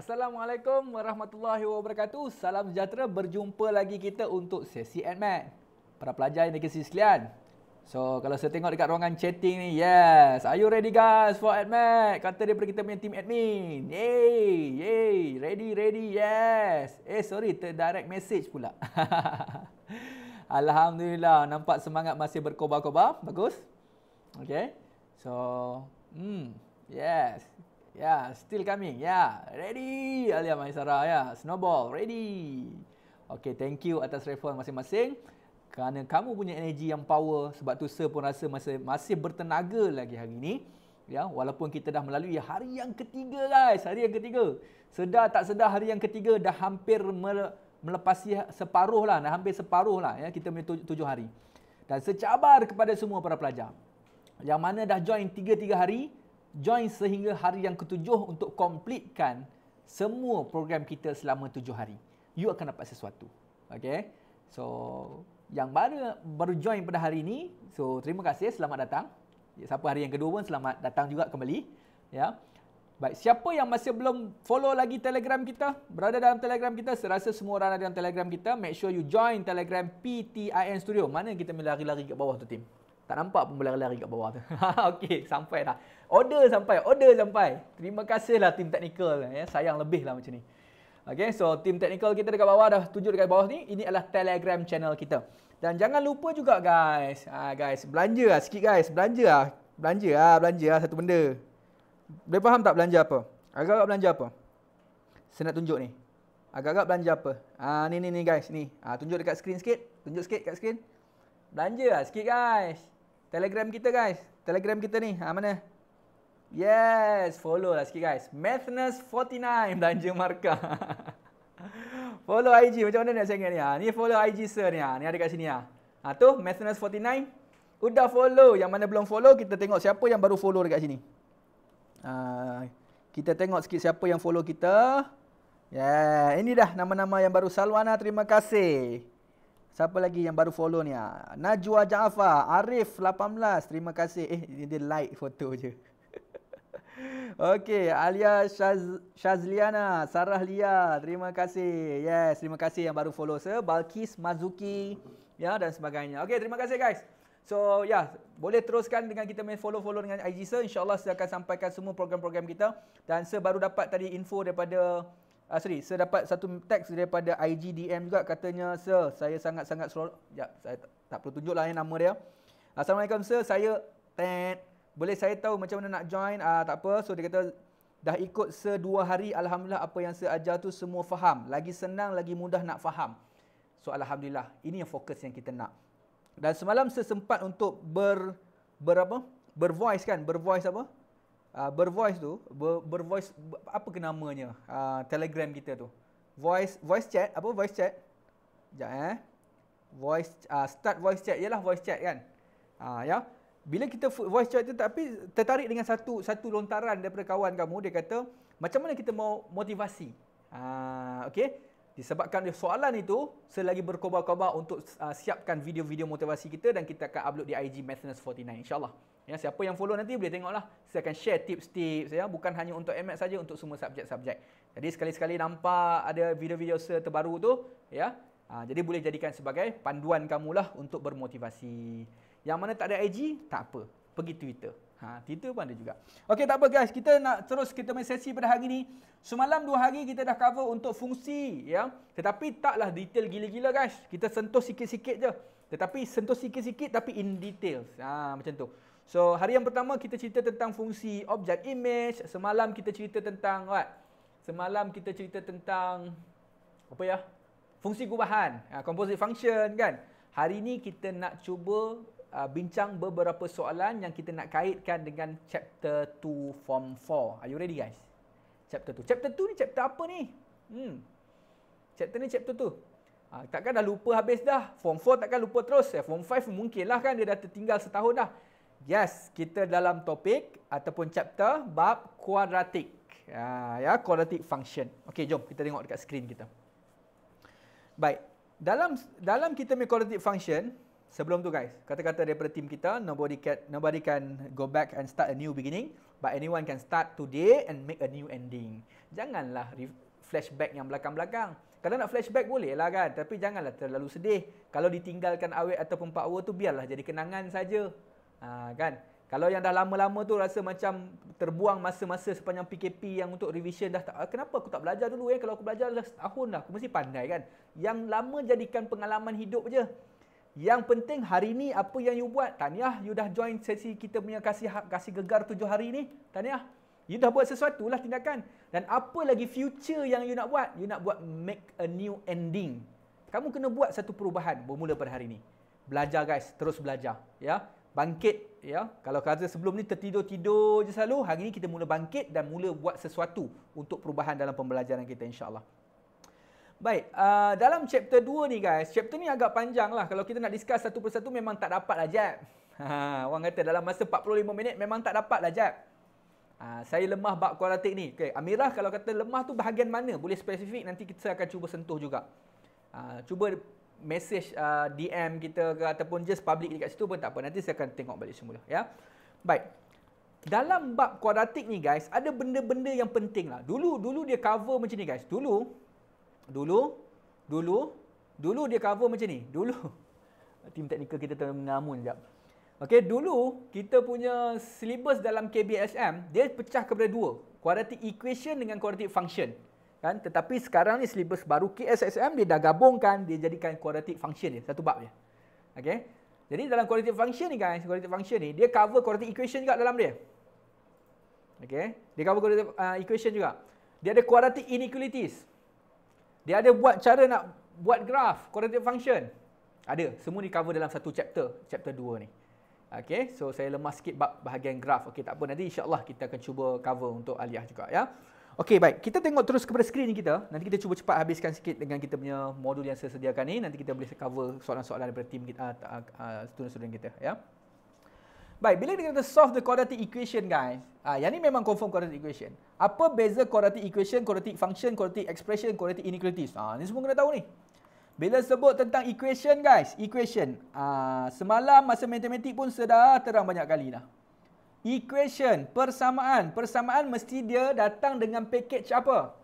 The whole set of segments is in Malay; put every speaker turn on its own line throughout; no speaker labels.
Assalamualaikum warahmatullahi wabarakatuh. Salam sejahtera berjumpa lagi kita untuk sesi admin. Para pelajar yang dikasihi sekalian. So, kalau saya tengok dekat ruangan chatting ni, yes. Are you ready guys for admin? Kata daripada kita punya team admin. Yay, yay. Ready, ready, yes. Eh, sorry, terdirect message pula. Alhamdulillah, nampak semangat masih berkobar-kobar. Bagus. Okay. So, hmm, yes. Yeah, still coming. Yeah, ready Alia Maisara. Yeah, snowball ready. Okay, thank you atas referral masing-masing. Kerana kamu punya energi yang power sebab tu Sir pun rasa masih, masih bertenaga lagi hari ini. Ya, walaupun kita dah melalui hari yang ketiga guys, hari yang ketiga. Sedar tak sedar hari yang ketiga dah hampir melepasi separuh lah, dah hampir separuh lah ya, kita punya tujuh hari. Dan secabar kepada semua para pelajar yang mana dah join tiga-tiga hari, join sehingga hari yang ketujuh untuk completekan semua program kita selama tujuh hari. You akan dapat sesuatu. Okay? So, yang baru baru join pada hari ini, so terima kasih, selamat datang. Siapa hari yang kedua pun selamat datang juga kembali. Ya. Yeah. Baik, siapa yang masih belum follow lagi Telegram kita, berada dalam Telegram kita, serasa semua orang ada dalam Telegram kita, make sure you join Telegram PTIN Studio. Mana kita boleh lari-lari kat bawah tu, tim. Tak nampak pun berlari-lari kat bawah tu. Okey, sampai dah. Order sampai, order sampai. Terima kasihlah tim teknikal. Ya. Sayang lebih lah macam ni. Okey, so tim teknikal kita dekat bawah dah tunjuk dekat bawah ni. Ini adalah Telegram channel kita. Dan jangan lupa juga guys. Ha, guys, belanja lah sikit guys. Belanja lah. Belanja lah, belanja lah satu benda. Boleh faham tak belanja apa? Agak-agak belanja apa? Saya nak tunjuk ni. Agak-agak belanja apa? Ha, ni ni ni guys, ni. Ha, tunjuk dekat skrin sikit. Tunjuk sikit dekat skrin. Belanja lah sikit guys. Telegram kita guys. Telegram kita ni. Ha, mana? Yes, follow lah sikit guys. Mathness49 belanja markah. follow IG macam mana nak sangat ni? Ha? Ni follow IG sir ni. Ha? Ni ada kat sini ah. Ha? ha tu Mathness49. Udah follow yang mana belum follow kita tengok siapa yang baru follow dekat sini. Ha, kita tengok sikit siapa yang follow kita. Ya, yeah. ini dah nama-nama yang baru Salwana terima kasih. Siapa lagi yang baru follow ni? Ah, Najwa Jaafar, Arif 18. Terima kasih. Eh, dia like foto je. Okey, Alia Shaz- Shazliana, Sarah Lia, terima kasih. Yes, terima kasih yang baru follow saya, Balkis Mazuki ya dan sebagainya. Okey, terima kasih guys. So, ya, yeah, boleh teruskan dengan kita main follow-follow dengan IG saya. InsyaAllah saya akan sampaikan semua program-program kita. Dan saya baru dapat tadi info daripada Asri, ah, saya dapat satu teks daripada IGDM juga katanya, Sir, saya sangat-sangat seronok. Ya, saya tak perlu tunjuklah yang eh, nama dia. Assalamualaikum, Sir. Saya, Ted. Boleh saya tahu macam mana nak join? Ah, tak apa. So, dia kata, dah ikut sedua hari. Alhamdulillah, apa yang Sir ajar tu semua faham. Lagi senang, lagi mudah nak faham. So, Alhamdulillah. Ini yang fokus yang kita nak. Dan semalam, Sir sempat untuk ber... Berapa? Bervoice kan? Bervoice apa? Ah, bervoice tu ber, bervoice apa ke namanya uh, ah, telegram kita tu voice voice chat apa voice chat Sekejap eh voice uh, start voice chat ialah voice chat kan uh, ya bila kita voice chat tu tapi tertarik dengan satu satu lontaran daripada kawan kamu dia kata macam mana kita mau motivasi uh, okey disebabkan dia soalan itu selagi berkobar-kobar untuk uh, siapkan video-video motivasi kita dan kita akan upload di IG Madness 49 insyaallah Ya, siapa yang follow nanti boleh tengoklah. Saya akan share tips-tips ya, bukan hanya untuk MX saja, untuk semua subjek-subjek. Jadi sekali-sekali nampak ada video-video terbaru tu, ya. Ha, jadi boleh jadikan sebagai panduan kamu lah untuk bermotivasi. Yang mana tak ada IG, tak apa. Pergi Twitter. Ha, Twitter pun ada juga. Okey, tak apa guys. Kita nak terus kita main sesi pada hari ni. Semalam dua hari kita dah cover untuk fungsi. ya. Tetapi taklah detail gila-gila guys. Kita sentuh sikit-sikit je. Tetapi sentuh sikit-sikit tapi in detail. Ha, macam tu. So, hari yang pertama kita cerita tentang fungsi objek image. Semalam kita cerita tentang what? Semalam kita cerita tentang apa ya? Fungsi kubahan, ha, composite function kan? Hari ini kita nak cuba uh, bincang beberapa soalan yang kita nak kaitkan dengan chapter 2 form 4. Are you ready guys? Chapter 2. Chapter 2 ni chapter apa ni? Hmm. Chapter ni chapter 2. Ha, takkan dah lupa habis dah. Form 4 takkan lupa terus. Eh, form 5 mungkin lah kan dia dah tertinggal setahun dah. Yes, kita dalam topik ataupun chapter bab kuadratik, Ya, ah, ya quadratic function. Okey, jom kita tengok dekat skrin kita. Baik. Dalam dalam kita punya quadratic function, sebelum tu guys, kata-kata daripada team kita, nobody can nobody can go back and start a new beginning, but anyone can start today and make a new ending. Janganlah flashback yang belakang-belakang. Kalau nak flashback boleh lah kan, tapi janganlah terlalu sedih. Kalau ditinggalkan awet ataupun power tu biarlah jadi kenangan saja. Ha, kan? Kalau yang dah lama-lama tu rasa macam terbuang masa-masa sepanjang PKP yang untuk revision dah tak ah, kenapa aku tak belajar dulu eh kalau aku belajar dah setahun dah aku mesti pandai kan. Yang lama jadikan pengalaman hidup je. Yang penting hari ni apa yang you buat? Tahniah you dah join sesi kita punya kasih ha-, kasih gegar tujuh hari ni. Tahniah. You dah buat sesuatu lah tindakan. Dan apa lagi future yang you nak buat? You nak buat make a new ending. Kamu kena buat satu perubahan bermula pada hari ni. Belajar guys, terus belajar. Ya bangkit ya kalau kata sebelum ni tertidur-tidur je selalu hari ni kita mula bangkit dan mula buat sesuatu untuk perubahan dalam pembelajaran kita insyaallah Baik, uh, dalam chapter 2 ni guys, chapter ni agak panjang lah. Kalau kita nak discuss satu persatu memang tak dapat lah jap. Ha, orang kata dalam masa 45 minit memang tak dapat lah jap. Ha, saya lemah bab kualatik ni. Okay, Amirah kalau kata lemah tu bahagian mana? Boleh spesifik nanti kita akan cuba sentuh juga. Ha, cuba message uh, DM kita ke ataupun just public dekat situ pun tak apa. Nanti saya akan tengok balik semula. Ya? Baik. Dalam bab kuadratik ni guys, ada benda-benda yang penting lah. Dulu, dulu dia cover macam ni guys. Dulu, dulu, dulu, dulu dia cover macam ni. Dulu, tim teknikal kita tengah mengamun sekejap. Okay, dulu kita punya syllabus dalam KBSM, dia pecah kepada dua. Quadratic equation dengan quadratic function kan tetapi sekarang ni silibus baru KSSM dia dah gabungkan dia jadikan quadratic function dia satu bab je okey jadi dalam quadratic function ni guys quadratic function ni dia cover quadratic equation juga dalam dia okey dia cover quadratic uh, equation juga dia ada quadratic inequalities dia ada buat cara nak buat graph quadratic function ada semua ni cover dalam satu chapter chapter 2 ni okay? so saya lemah sikit bahagian graf. Okay, tak apa nanti insyaallah kita akan cuba cover untuk aliyah juga ya Okey baik, kita tengok terus kepada skrin kita. Nanti kita cuba cepat habiskan sikit dengan kita punya modul yang saya sediakan ni. Nanti kita boleh cover soalan-soalan daripada tim kita, ah, ah, ah, student-student kita. Ya? Baik, bila kita kata solve the quadratic equation guys, ah yang ni memang confirm quadratic equation. Apa beza quadratic equation, quadratic function, quadratic expression, quadratic inequalities ah ni semua kena tahu ni. Bila sebut tentang equation guys, equation. ah semalam masa matematik pun sudah terang banyak kali lah equation, persamaan. Persamaan mesti dia datang dengan package apa?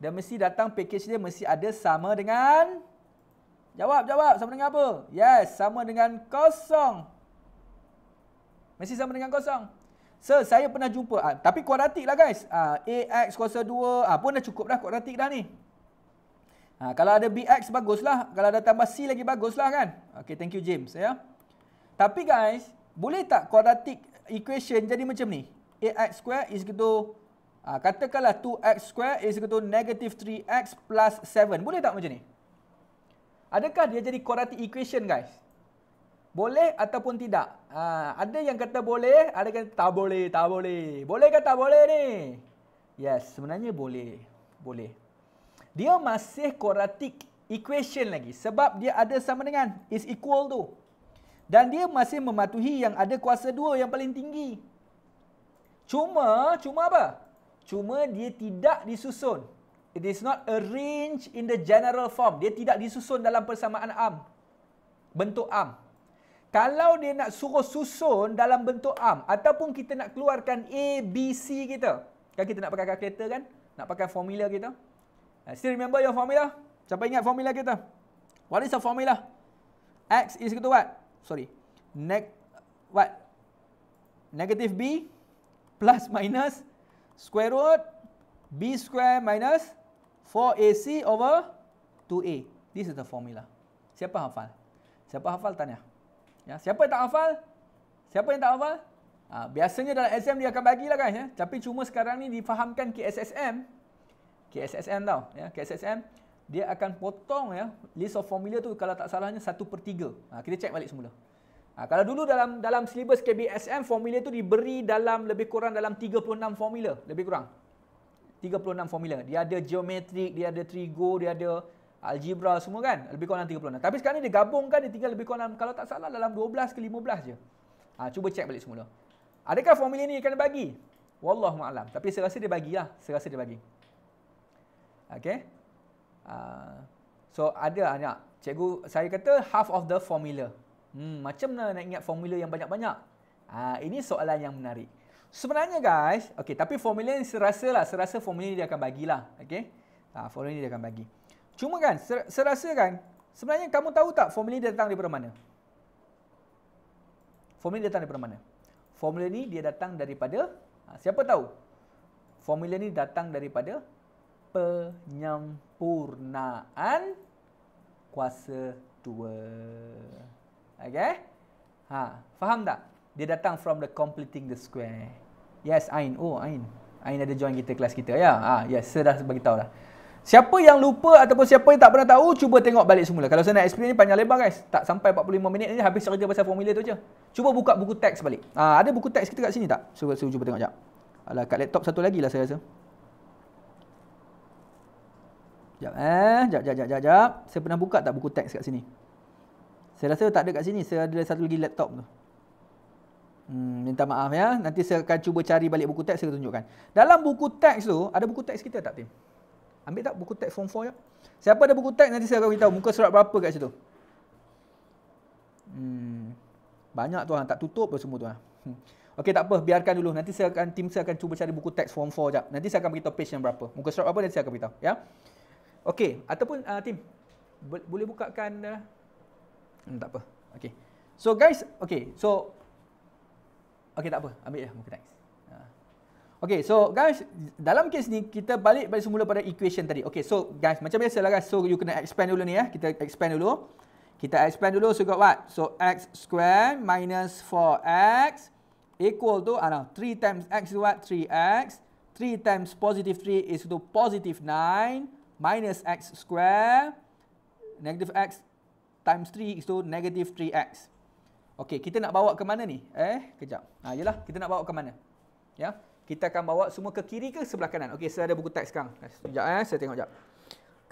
Dia mesti datang package dia mesti ada sama dengan Jawab, jawab. Sama dengan apa? Yes, sama dengan kosong. Mesti sama dengan kosong. So, saya pernah jumpa. Ah, tapi kuadratik lah guys. Ah, AX kuasa 2 ah, pun dah cukup dah kuadratik dah ni. Ah, kalau ada BX baguslah. Kalau ada tambah C lagi baguslah kan. Okay, thank you James. ya. Tapi guys, boleh tak kuadratik equation jadi macam ni. AX square is equal to ha, katakanlah 2X square is equal to negative 3X plus 7. Boleh tak macam ni? Adakah dia jadi quadratic equation guys? Boleh ataupun tidak? Ha, ada yang kata boleh, ada yang kata tak boleh, tak boleh. Boleh kata tak boleh ni? Yes, sebenarnya boleh. Boleh. Dia masih quadratic equation lagi. Sebab dia ada sama dengan. Is equal tu dan dia masih mematuhi yang ada kuasa dua yang paling tinggi. Cuma, cuma apa? Cuma dia tidak disusun. It is not arranged in the general form. Dia tidak disusun dalam persamaan am. Bentuk am. Kalau dia nak suruh susun dalam bentuk am ataupun kita nak keluarkan A, B, C kita. Kan kita nak pakai kalkulator kan? Nak pakai formula kita. Still remember your formula? Siapa ingat formula kita? What is the formula? X is equal to what? sorry neg what negative b plus minus square root b square minus 4ac over 2a this is the formula siapa hafal siapa hafal tanya ya siapa yang tak hafal siapa yang tak hafal ha, biasanya dalam SM dia akan bagilah guys ya tapi cuma sekarang ni difahamkan KSSM KSSM tau ya KSSM dia akan potong ya list of formula tu kalau tak salahnya satu per 3. Ha, kita cek balik semula. Ha, kalau dulu dalam dalam silibus KBSM, formula tu diberi dalam lebih kurang dalam 36 formula. Lebih kurang. 36 formula. Dia ada geometrik, dia ada trigo, dia ada algebra semua kan. Lebih kurang dalam 36. Tapi sekarang ni dia gabungkan, dia tinggal lebih kurang dalam, kalau tak salah dalam 12 ke 15 je. Ha, cuba cek balik semula. Adakah formula ni akan bagi? Wallahu'alam. Tapi saya rasa dia bagilah. Saya rasa dia bagi. Okay. Ah, so ada anak lah cikgu saya kata half of the formula hmm macam mana nak ingat formula yang banyak-banyak uh, ini soalan yang menarik sebenarnya guys okey tapi formula ni serasa lah serasa formula ni dia akan bagilah okey ah uh, formula ni dia akan bagi cuma kan ser- serasa kan sebenarnya kamu tahu tak formula ni datang daripada mana formula ni datang daripada mana formula ni dia datang daripada uh, siapa tahu formula ni datang daripada penyempurnaan kuasa dua, Okay? Ha, faham tak? Dia datang from the completing the square. Yes, Ain. Oh, Ain. Ain ada join kita kelas kita. Ya, ha, yes. Saya dah bagi tahu lah. Siapa yang lupa ataupun siapa yang tak pernah tahu, cuba tengok balik semula. Kalau saya nak explain ni panjang lebar guys. Tak sampai 45 minit ni habis cerita pasal formula tu je. Cuba buka buku teks balik. Ha, ada buku teks kita kat sini tak? Cuba, cuba tengok sekejap. Alah, kat laptop satu lagi lah saya rasa. Sekejap eh. Sekejap, sekejap, sekejap, sekejap. Saya pernah buka tak buku teks kat sini? Saya rasa tak ada kat sini. Saya ada satu lagi laptop tu. Hmm, minta maaf ya. Nanti saya akan cuba cari balik buku teks. Saya tunjukkan. Dalam buku teks tu, ada buku teks kita tak, Tim? Ambil tak buku teks form 4 ya? Siapa ada buku teks nanti saya akan beritahu. Muka surat berapa kat situ? Hmm, banyak tu lah. Tak tutup pun semua tu lah. Hmm. Okey tak apa biarkan dulu nanti saya akan tim saya akan cuba cari buku teks form 4 jap. Nanti saya akan beritahu page yang berapa. Muka surat apa nanti saya akan beritahu ya. Yeah? Okey, ataupun uh, team bo- boleh bukakan uh, hmm, tak apa. Okey. So guys, okey. So okey tak apa. Ambil lah muka next. Ha. Okay, so guys, dalam kes ni kita balik balik semula pada equation tadi. Okay, so guys, macam biasa lah guys. So you kena expand dulu ni ya. Kita expand dulu. Kita expand dulu. So got what? So x square minus 4x equal to, ah uh, no, 3 times x is what? 3x. 3 times positive 3 is to positive 9 minus x square negative x times 3 is to negative 3x. Okey, kita nak bawa ke mana ni? Eh, kejap. Ha, yelah, kita nak bawa ke mana? Ya, kita akan bawa semua ke kiri ke sebelah kanan? Okey, saya ada buku teks sekarang. Sekejap eh, saya tengok sekejap.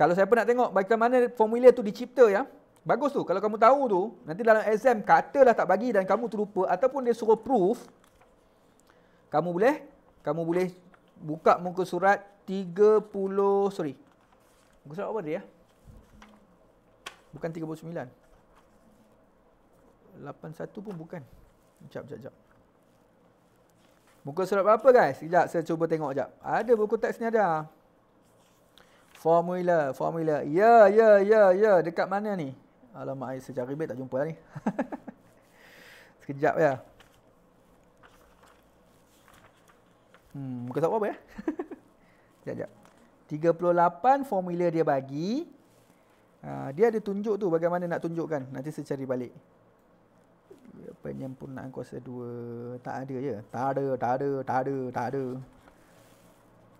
Kalau saya pun nak tengok bagaimana formula tu dicipta ya. Bagus tu. Kalau kamu tahu tu, nanti dalam exam katalah tak bagi dan kamu terlupa ataupun dia suruh proof, kamu boleh kamu boleh buka muka surat 30, sorry, Aku surat apa dia? Ya? Bukan 39. 81 pun bukan. Jap, jap, jap. Muka surat berapa guys? Sekejap, saya cuba tengok jap. Ada buku teks ni ada. Formula, formula. Ya, ya, ya, ya. Dekat mana ni? Alamak, saya cari bet tak jumpa lah ni. Sekejap ya. Hmm, muka surat berapa ya? Sekejap, sekejap. 38 formula dia bagi. Ha, dia ada tunjuk tu bagaimana nak tunjukkan. Nanti saya cari balik. Penyempurnaan kuasa 2. Tak ada je. Tak ada, tak ada, tak ada, tak ada.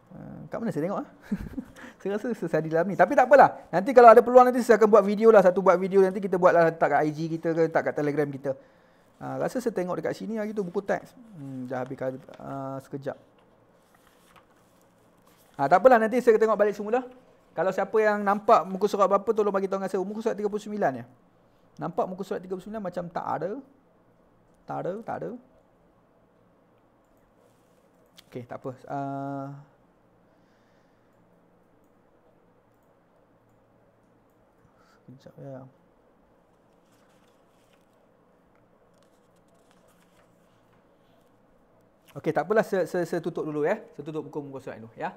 Ha, kat mana saya tengok? Ah? saya rasa saya di dalam ni. Tapi tak apalah. Nanti kalau ada peluang nanti saya akan buat video lah. Satu buat video nanti kita buat lah. Letak kat IG kita ke, letak kat Telegram kita. Ha, rasa saya tengok dekat sini lagi tu buku teks. Hmm, dah habiskan uh, sekejap. Ha, tak apalah nanti saya tengok balik semula. Kalau siapa yang nampak muka surat berapa tolong bagi tahu dengan saya. Muka surat 39 ya. Nampak muka surat 39 macam tak ada. Tak ada, tak ada. Okey, tak apa. Uh... Sekejap ya. Okey, tak apalah saya, saya, saya tutup dulu ya. Saya tutup buku muka surat itu ya.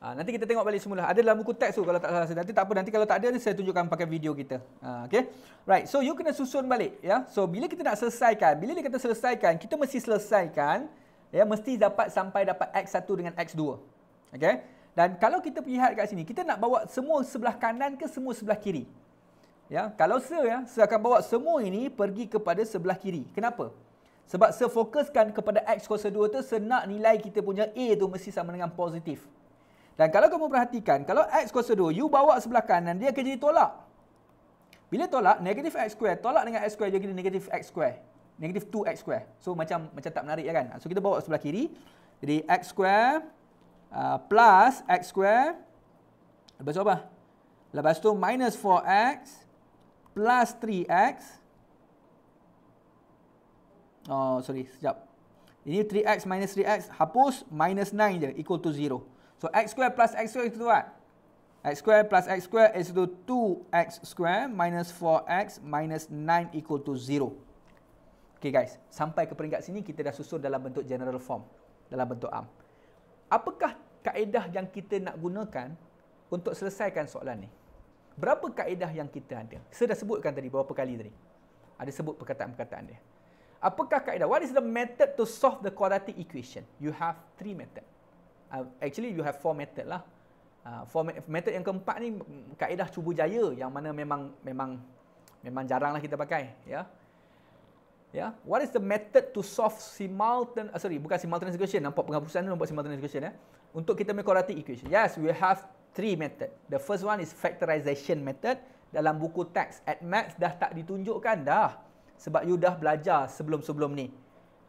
Ha, nanti kita tengok balik semula. Ada dalam buku teks tu kalau tak salah. Nanti tak apa. Nanti kalau tak ada, saya tunjukkan pakai video kita. Ha, okay. Right. So, you kena susun balik. ya. So, bila kita nak selesaikan. Bila dia kata selesaikan, kita mesti selesaikan. ya, Mesti dapat sampai dapat X1 dengan X2. Okay. Dan kalau kita lihat kat sini, kita nak bawa semua sebelah kanan ke semua sebelah kiri? Ya, kalau saya, ya, saya akan bawa semua ini pergi kepada sebelah kiri. Kenapa? Sebab saya fokuskan kepada X kuasa 2 tu, saya nilai kita punya A tu mesti sama dengan positif. Dan kalau kamu perhatikan, kalau x kuasa 2, you bawa sebelah kanan, dia akan jadi tolak. Bila tolak, negatif x square, tolak dengan x square, dia jadi negatif x square. Negatif 2x square. So, macam macam tak menarik ya kan? So, kita bawa sebelah kiri. Jadi, x square uh, plus x square. Lepas tu apa? Lepas tu, minus 4x plus 3x. Oh, sorry. Sekejap. Ini 3x minus 3x. Hapus, minus 9 je. Equal to 0. So x square plus x square is equal to what? x square plus x square is equal to 2x square minus 4x minus 9 equal to 0. Okay guys, sampai ke peringkat sini kita dah susun dalam bentuk general form. Dalam bentuk am. Apakah kaedah yang kita nak gunakan untuk selesaikan soalan ni? Berapa kaedah yang kita ada? Saya dah sebutkan tadi berapa kali tadi. Ada sebut perkataan-perkataan dia. Apakah kaedah? What is the method to solve the quadratic equation? You have three methods uh, actually you have four method lah. Uh, four method yang keempat ni kaedah cuba jaya yang mana memang memang memang jarang lah kita pakai, ya. Yeah. Ya, yeah. what is the method to solve simultaneous uh, sorry, bukan simultaneous equation, nampak penghapusan tu nampak simultaneous equation ya. Yeah. Untuk kita make quadratic equation. Yes, we have three method. The first one is factorization method. Dalam buku teks at max dah tak ditunjukkan dah. Sebab you dah belajar sebelum-sebelum ni.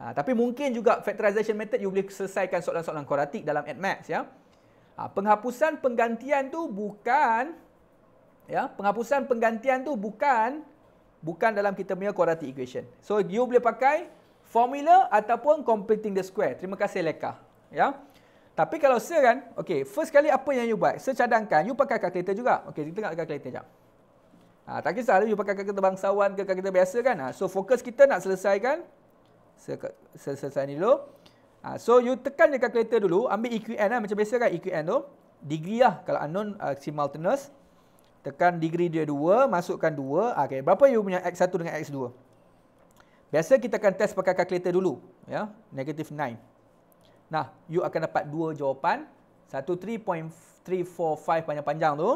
Ha, tapi mungkin juga factorization method you boleh selesaikan soalan-soalan quadratic dalam AdMax ya. Ha, penghapusan penggantian tu bukan ya, penghapusan penggantian tu bukan bukan dalam kita punya quadratic equation. So you boleh pakai formula ataupun completing the square. Terima kasih Leka ya. Tapi kalau saya kan, okey, first kali apa yang you buat? Secadangkan you pakai calculator juga. Okey, kita tengok calculator jap. Ha, ah, tak kisah lah you pakai calculator bangsawan ke calculator biasa kan. Ha, so fokus kita nak selesaikan Sel selesai ni dulu. Ha, so you tekan dekat kalkulator dulu, ambil EQN lah. macam biasa kan EQN tu. Degree lah kalau unknown uh, simultaneous. Tekan degree dia 2, masukkan 2. Ah, okay. Berapa you punya X1 dengan X2? Biasa kita akan test pakai kalkulator dulu. ya Negative 9. Nah, you akan dapat dua jawapan. Satu 3.345 panjang-panjang tu.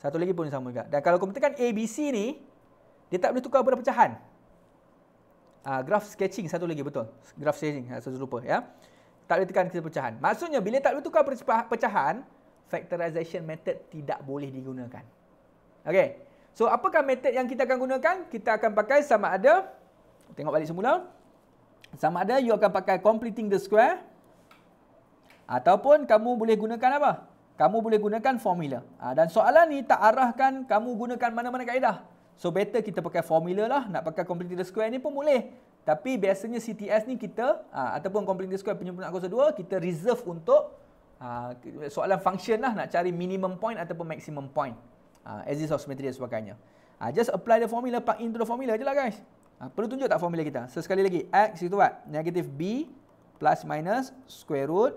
Satu lagi pun sama juga. Dan kalau kau tekan ABC ni, dia tak boleh tukar berapa pecahan uh, graph sketching satu lagi betul graph sketching ah, saya lupa ya tak boleh tekan kita pecahan maksudnya bila tak boleh tukar pecahan factorization method tidak boleh digunakan okey so apakah method yang kita akan gunakan kita akan pakai sama ada tengok balik semula sama ada you akan pakai completing the square ataupun kamu boleh gunakan apa kamu boleh gunakan formula. Ah, dan soalan ni tak arahkan kamu gunakan mana-mana kaedah. So better kita pakai formula lah Nak pakai complete the square ni pun boleh Tapi biasanya CTS ni kita aa, ah, Ataupun complete the square penyempurnaan kuasa 2 Kita reserve untuk aa, ah, Soalan function lah Nak cari minimum point ataupun maximum point aa, ah, Axis of symmetry dan sebagainya aa, Just apply the formula Park into the formula je lah guys aa, Perlu tunjuk tak formula kita So sekali lagi X itu buat Negative B Plus minus Square root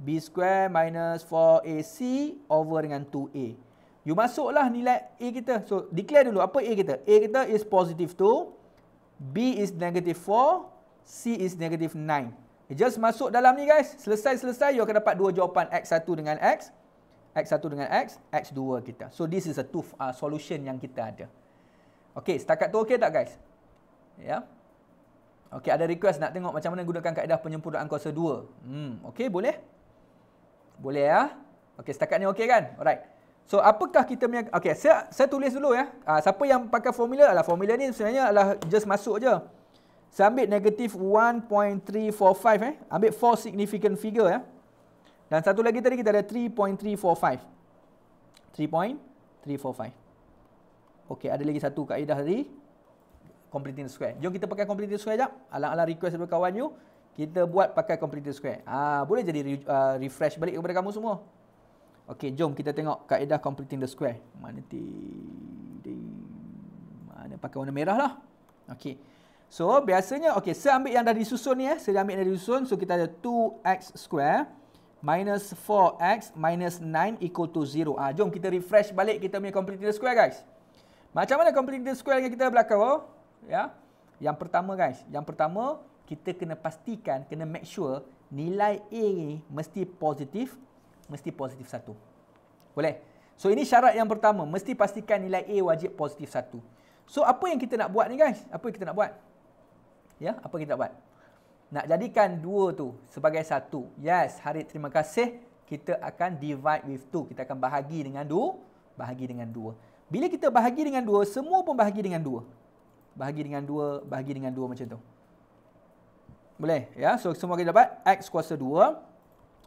B square minus 4AC Over dengan 2A You masuklah nilai A kita. So, declare dulu apa A kita. A kita is positive 2. B is negative 4. C is negative 9. You just masuk dalam ni guys. Selesai-selesai, you akan dapat dua jawapan. X1 dengan X. X1 dengan X. X2 kita. So, this is a two uh, solution yang kita ada. Okay, setakat tu okay tak guys? Ya. Yeah. Okay, ada request nak tengok macam mana gunakan kaedah penyempurnaan kuasa 2. Hmm, okay, boleh? Boleh ya. Okay, setakat ni okay kan? Alright. So apakah kita punya Okay saya, saya tulis dulu ya ha, Siapa yang pakai formula Alah, Formula ni sebenarnya adalah just masuk je Saya ambil negatif 1.345 eh Ambil 4 significant figure ya Dan satu lagi tadi kita ada 3.345 3.345 Okay ada lagi satu kaedah tadi Completing square Jom kita pakai completing square jap Alang-alang request daripada kawan you Kita buat pakai completing square Ah, Boleh jadi re uh, refresh balik kepada kamu semua Okey, jom kita tengok kaedah completing the square. Mana di mana pakai warna merah lah. Okey. So, biasanya okey, saya ambil yang dah disusun ni eh. Saya ambil yang dah disusun. So, kita ada 2x square minus 4x minus 9 equal to 0. Ah, jom kita refresh balik kita punya completing the square, guys. Macam mana completing the square yang kita belakang oh? Ya. Yang pertama, guys. Yang pertama, kita kena pastikan, kena make sure nilai A ni mesti positif mesti positif 1. Boleh? So ini syarat yang pertama, mesti pastikan nilai A wajib positif 1. So apa yang kita nak buat ni guys? Apa yang kita nak buat? Ya, apa kita nak buat? Nak jadikan 2 tu sebagai 1. Yes, Harith terima kasih. Kita akan divide with 2. Kita akan bahagi dengan 2. Bahagi dengan 2. Bila kita bahagi dengan 2, semua pun bahagi dengan 2. Bahagi dengan 2, bahagi dengan 2 macam tu. Boleh? Ya, so semua kita dapat X kuasa 2.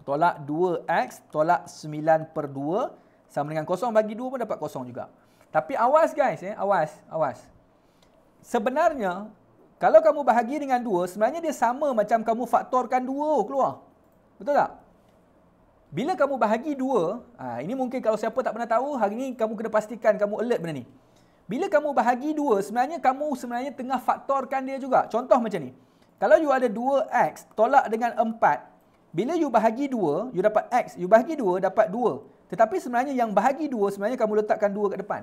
Tolak 2x tolak 9 per 2 sama dengan kosong. Bagi 2 pun dapat kosong juga. Tapi awas guys. Eh? Awas. awas. Sebenarnya, kalau kamu bahagi dengan 2, sebenarnya dia sama macam kamu faktorkan 2 keluar. Betul tak? Bila kamu bahagi 2, ha, ini mungkin kalau siapa tak pernah tahu, hari ini kamu kena pastikan kamu alert benda ni. Bila kamu bahagi 2, sebenarnya kamu sebenarnya tengah faktorkan dia juga. Contoh macam ni. Kalau you ada 2x tolak dengan bila you bahagi 2, you dapat X. You bahagi 2, dapat 2. Tetapi sebenarnya yang bahagi 2, sebenarnya kamu letakkan 2 kat depan.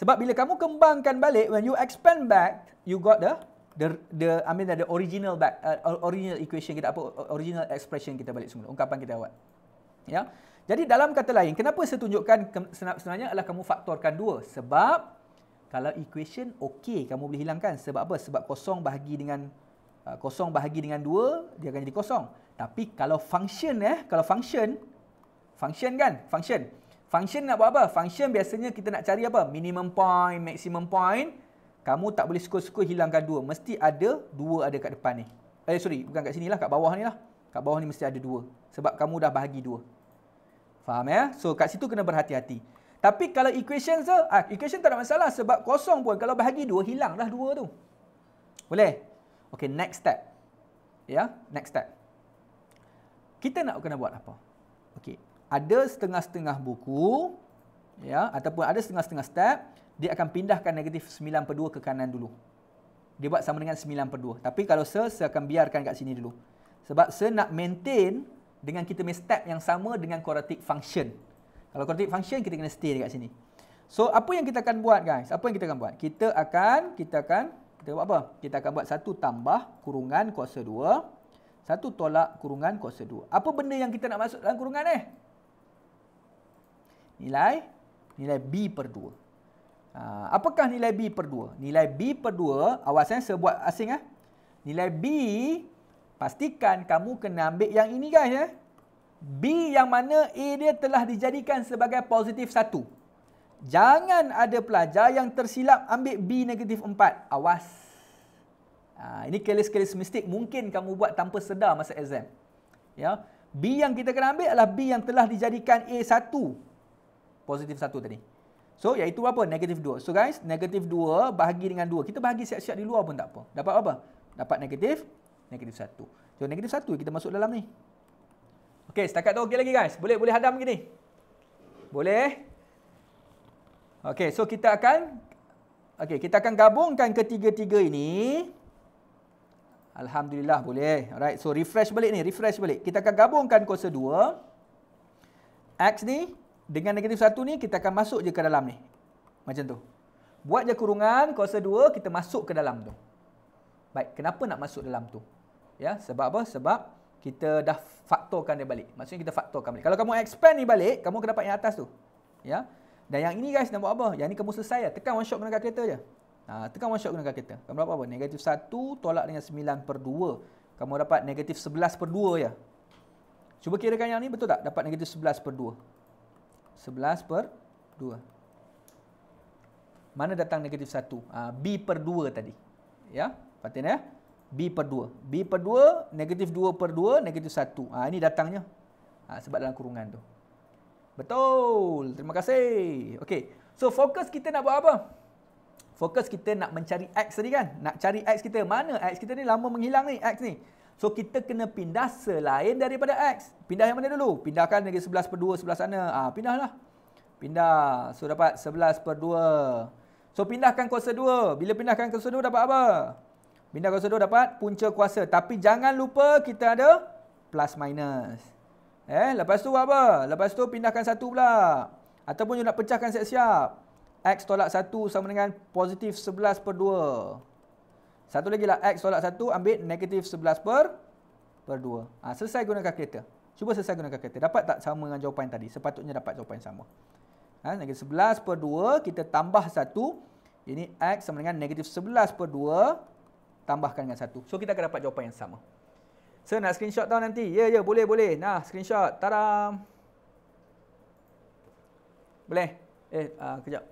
Sebab bila kamu kembangkan balik, when you expand back, you got the the the I mean the original back uh, original equation kita apa original expression kita balik semula ungkapan kita awal. Ya. Jadi dalam kata lain, kenapa saya tunjukkan sebenarnya adalah kamu faktorkan dua. sebab kalau equation okey kamu boleh hilangkan sebab apa? Sebab kosong bahagi dengan Ah, kosong bahagi dengan dua dia akan jadi kosong tapi kalau function eh kalau function function kan function function nak buat apa function biasanya kita nak cari apa minimum point maximum point kamu tak boleh suka-suka hilangkan dua mesti ada dua ada kat depan ni eh sorry bukan kat sini lah kat bawah ni lah kat bawah ni mesti ada dua sebab kamu dah bahagi dua faham ya so kat situ kena berhati-hati tapi kalau equation tu ah, equation tak ada masalah sebab kosong pun kalau bahagi 2 hilanglah dua tu boleh Okay, next step. Ya, yeah, next step. Kita nak kena buat apa? Okay, ada setengah-setengah buku, ya, yeah, ataupun ada setengah-setengah step, dia akan pindahkan negatif 9 per 2 ke kanan dulu. Dia buat sama dengan 9 per 2. Tapi kalau sir, sir akan biarkan kat sini dulu. Sebab sir nak maintain dengan kita punya step yang sama dengan quadratic function. Kalau quadratic function, kita kena stay kat sini. So, apa yang kita akan buat guys? Apa yang kita akan buat? Kita akan, kita akan, kita akan, kita buat apa? Kita akan buat satu tambah kurungan kuasa dua, Satu tolak kurungan kuasa dua. Apa benda yang kita nak masuk dalam kurungan ni? Nilai nilai B per dua. Ha, apakah nilai B per dua? Nilai B per dua. awas eh, saya sebuat asing eh. Nilai B, pastikan kamu kena ambil yang ini guys eh. B yang mana A dia telah dijadikan sebagai positif satu. Jangan ada pelajar yang tersilap ambil B negatif 4. Awas. Ha, ini careless-careless mistik mungkin kamu buat tanpa sedar masa exam. Ya. B yang kita kena ambil adalah B yang telah dijadikan A1. Positif 1 tadi. So, iaitu apa? Negatif 2. So, guys, negatif 2 bahagi dengan 2. Kita bahagi siap-siap di luar pun tak apa. Dapat apa? Dapat negatif, negatif 1. So, negatif 1 kita masuk dalam ni. Okay, setakat tu okey lagi guys. Boleh boleh hadam gini? Boleh? Boleh? Okey, so kita akan Okey, kita akan gabungkan ketiga-tiga ini. Alhamdulillah boleh. Alright, so refresh balik ni, refresh balik. Kita akan gabungkan kuasa 2 x ni dengan negatif 1 ni kita akan masuk je ke dalam ni. Macam tu. Buat je kurungan kuasa 2 kita masuk ke dalam tu. Baik, kenapa nak masuk dalam tu? Ya, sebab apa? Sebab kita dah faktorkan dia balik. Maksudnya kita faktorkan balik. Kalau kamu expand ni balik, kamu akan dapat yang atas tu. Ya. Dan yang ini guys nak buat apa? Yang ni kamu selesai lah. Tekan one shot gunakan kereta je. Ha, tekan one shot gunakan kereta. Kamu dapat apa? Negatif 1 tolak dengan 9 per 2. Kamu dapat negatif 11 per 2 je. Cuba kirakan yang ni betul tak? Dapat negatif 11 per 2. 11 per 2. Mana datang negatif 1? Ha, B per 2 tadi. Ya? Patin ya? B per 2. B per 2, negatif 2 per 2, negatif 1. Ha, ini datangnya. Ha, sebab dalam kurungan tu. Betul. Terima kasih. Okay. So, fokus kita nak buat apa? Fokus kita nak mencari X tadi kan? Nak cari X kita. Mana X kita ni lama menghilang ni? X ni. So, kita kena pindah selain daripada X. Pindah yang mana dulu? Pindahkan lagi 11 per 2 sebelah sana. Ah, ha, pindahlah. Pindah. So, dapat 11 per 2. So, pindahkan kuasa 2. Bila pindahkan kuasa 2, dapat apa? Pindah kuasa 2 dapat punca kuasa. Tapi, jangan lupa kita ada Plus minus. Eh, lepas tu apa? Lepas tu pindahkan satu pula. Ataupun you nak pecahkan siap-siap. X tolak satu sama dengan positif sebelas per dua. Satu lagi lah. X tolak satu ambil negatif sebelas per per dua. Ha, selesai guna kalkulator. Cuba selesai guna kalkulator. Dapat tak sama dengan jawapan tadi? Sepatutnya dapat jawapan yang sama. Ha, negatif sebelas per dua. Kita tambah satu. Ini X sama dengan negatif sebelas per dua. Tambahkan dengan satu. So, kita akan dapat jawapan yang sama. So nak screenshot tau nanti. Ya, ya boleh, boleh. Nah, screenshot. tada, Boleh? Eh, uh, kejap.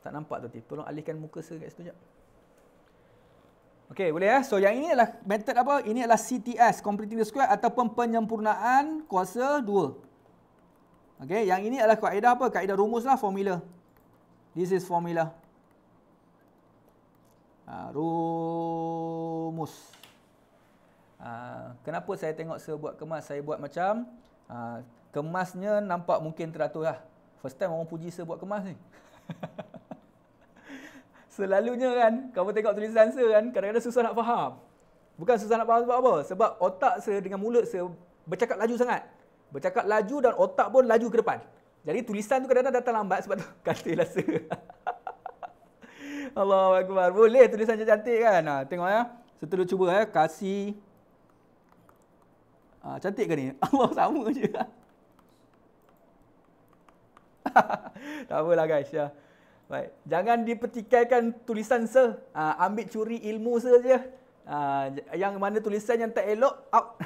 Tak nampak tu. Tolong alihkan muka sir kat situ kejap. Okay, boleh Eh? So, yang ini adalah method apa? Ini adalah CTS, Completing the Square ataupun penyempurnaan kuasa 2. Okay, yang ini adalah kaedah apa? Kaedah rumus lah, formula. This is formula. Uh, Rumus. Ah, kenapa saya tengok sebuat kemas saya buat macam uh, kemasnya nampak mungkin teratur lah first time orang puji sebuat kemas ni selalunya kan kamu tengok tulisan saya kan kadang-kadang susah nak faham bukan susah nak faham sebab apa sebab otak saya dengan mulut saya bercakap laju sangat bercakap laju dan otak pun laju ke depan jadi tulisan tu kadang-kadang datang lambat sebab tu katilah saya Allahu Boleh tulisan cantik-cantik kan? Ha, tengok ya. Saya cuba ya. Kasih Ha, cantik ke ni? Allah sama je. tak apalah guys. Ya. Baik. Jangan dipertikaikan tulisan se. Ha, ambil curi ilmu se je. Ha, yang mana tulisan yang tak elok, out.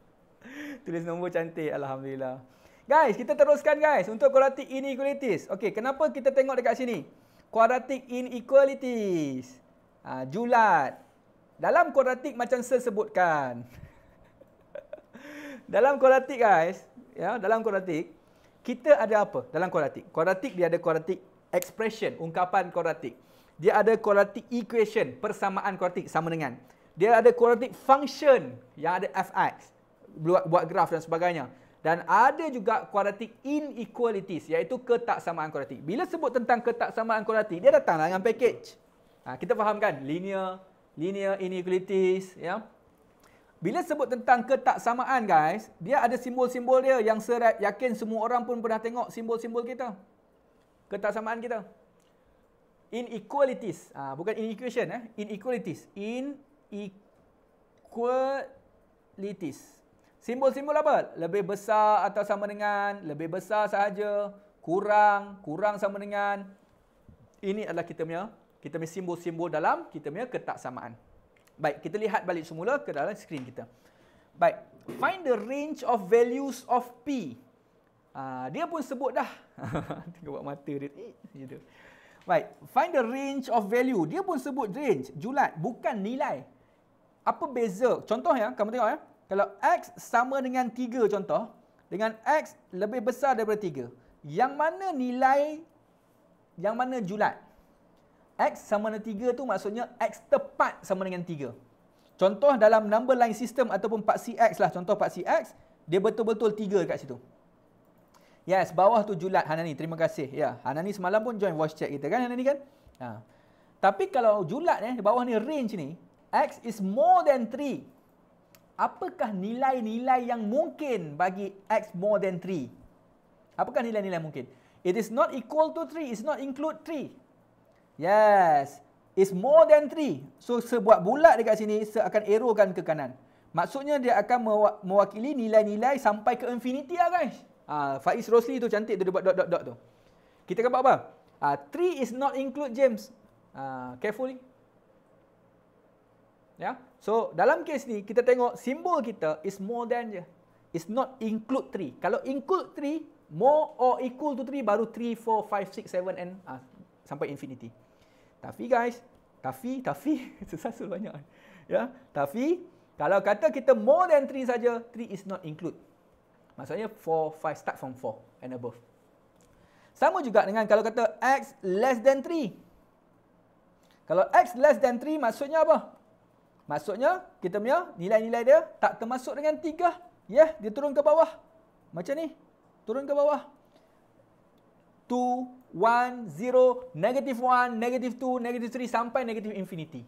Tulis nombor cantik. Alhamdulillah. Guys, kita teruskan guys untuk quadratic inequalities. Okay, kenapa kita tengok dekat sini? Quadratic inequalities. Ha, julat. Dalam quadratic macam saya sebutkan dalam kuadratik guys, ya, dalam kuadratik kita ada apa dalam kuadratik? Kuadratik dia ada kuadratik expression, ungkapan kuadratik. Dia ada kuadratik equation, persamaan kuadratik sama dengan. Dia ada kuadratik function yang ada fx buat buat graf dan sebagainya. Dan ada juga kuadratik inequalities iaitu ketaksamaan kuadratik. Bila sebut tentang ketaksamaan kuadratik, dia datanglah dengan package. Ha, kita fahamkan linear, linear inequalities, ya. Yeah? Bila sebut tentang ketaksamaan guys, dia ada simbol-simbol dia yang saya yakin semua orang pun pernah tengok simbol-simbol kita. Ketaksamaan kita. Inequalities. Ha, bukan inequation. Eh. Inequalities. Inequalities. Simbol-simbol apa? Lebih besar atau sama dengan. Lebih besar sahaja. Kurang. Kurang sama dengan. Ini adalah kita punya. Kita punya simbol-simbol dalam. Kita punya Ketaksamaan. Baik, kita lihat balik semula ke dalam skrin kita. Baik, find the range of values of P. Uh, dia pun sebut dah. Tengok buat mata dia. Gitu. Eh, Baik, find the range of value. Dia pun sebut range, julat, bukan nilai. Apa beza? Contoh ya, kamu tengok ya. Kalau X sama dengan 3 contoh, dengan X lebih besar daripada 3. Yang mana nilai, yang mana julat? X sama dengan 3 tu maksudnya X tepat sama dengan 3. Contoh dalam number line system ataupun paksi X lah. Contoh paksi X, dia betul-betul 3 dekat situ. Yes, bawah tu julat Hanani. Terima kasih. Ya, Hanani semalam pun join watch check kita kan Hanani kan? Ha. Tapi kalau julat ni, bawah ni range ni, X is more than 3. Apakah nilai-nilai yang mungkin bagi X more than 3? Apakah nilai-nilai mungkin? It is not equal to 3. is not include 3. Yes. It's more than three. So sebuat bulat dekat sini, seakan akan arrowkan ke kanan. Maksudnya dia akan mewakili nilai-nilai sampai ke infinity lah guys. Ah, Faiz Rosli tu cantik tu dia buat dot-dot-dot tu. Kita akan buat apa? Ah, three is not include James. Ah, carefully. Yeah. So dalam kes ni, kita tengok simbol kita is more than je. It's not include three. Kalau include three, more or equal to three, baru three, four, five, six, seven and ah, sampai infinity. Tapi guys. tapi, tapi tafi. Sesasul banyak. Kan? Ya, yeah. tafi. Kalau kata kita more than three saja, three is not include. Maksudnya four, five, start from four and above. Sama juga dengan kalau kata x less than three. Kalau x less than three, maksudnya apa? Maksudnya kita punya nilai-nilai dia tak termasuk dengan tiga. Ya, yeah, dia turun ke bawah. Macam ni. Turun ke bawah. 2, 1, 0, negative 1, negative 2, negative 3 sampai negative infinity.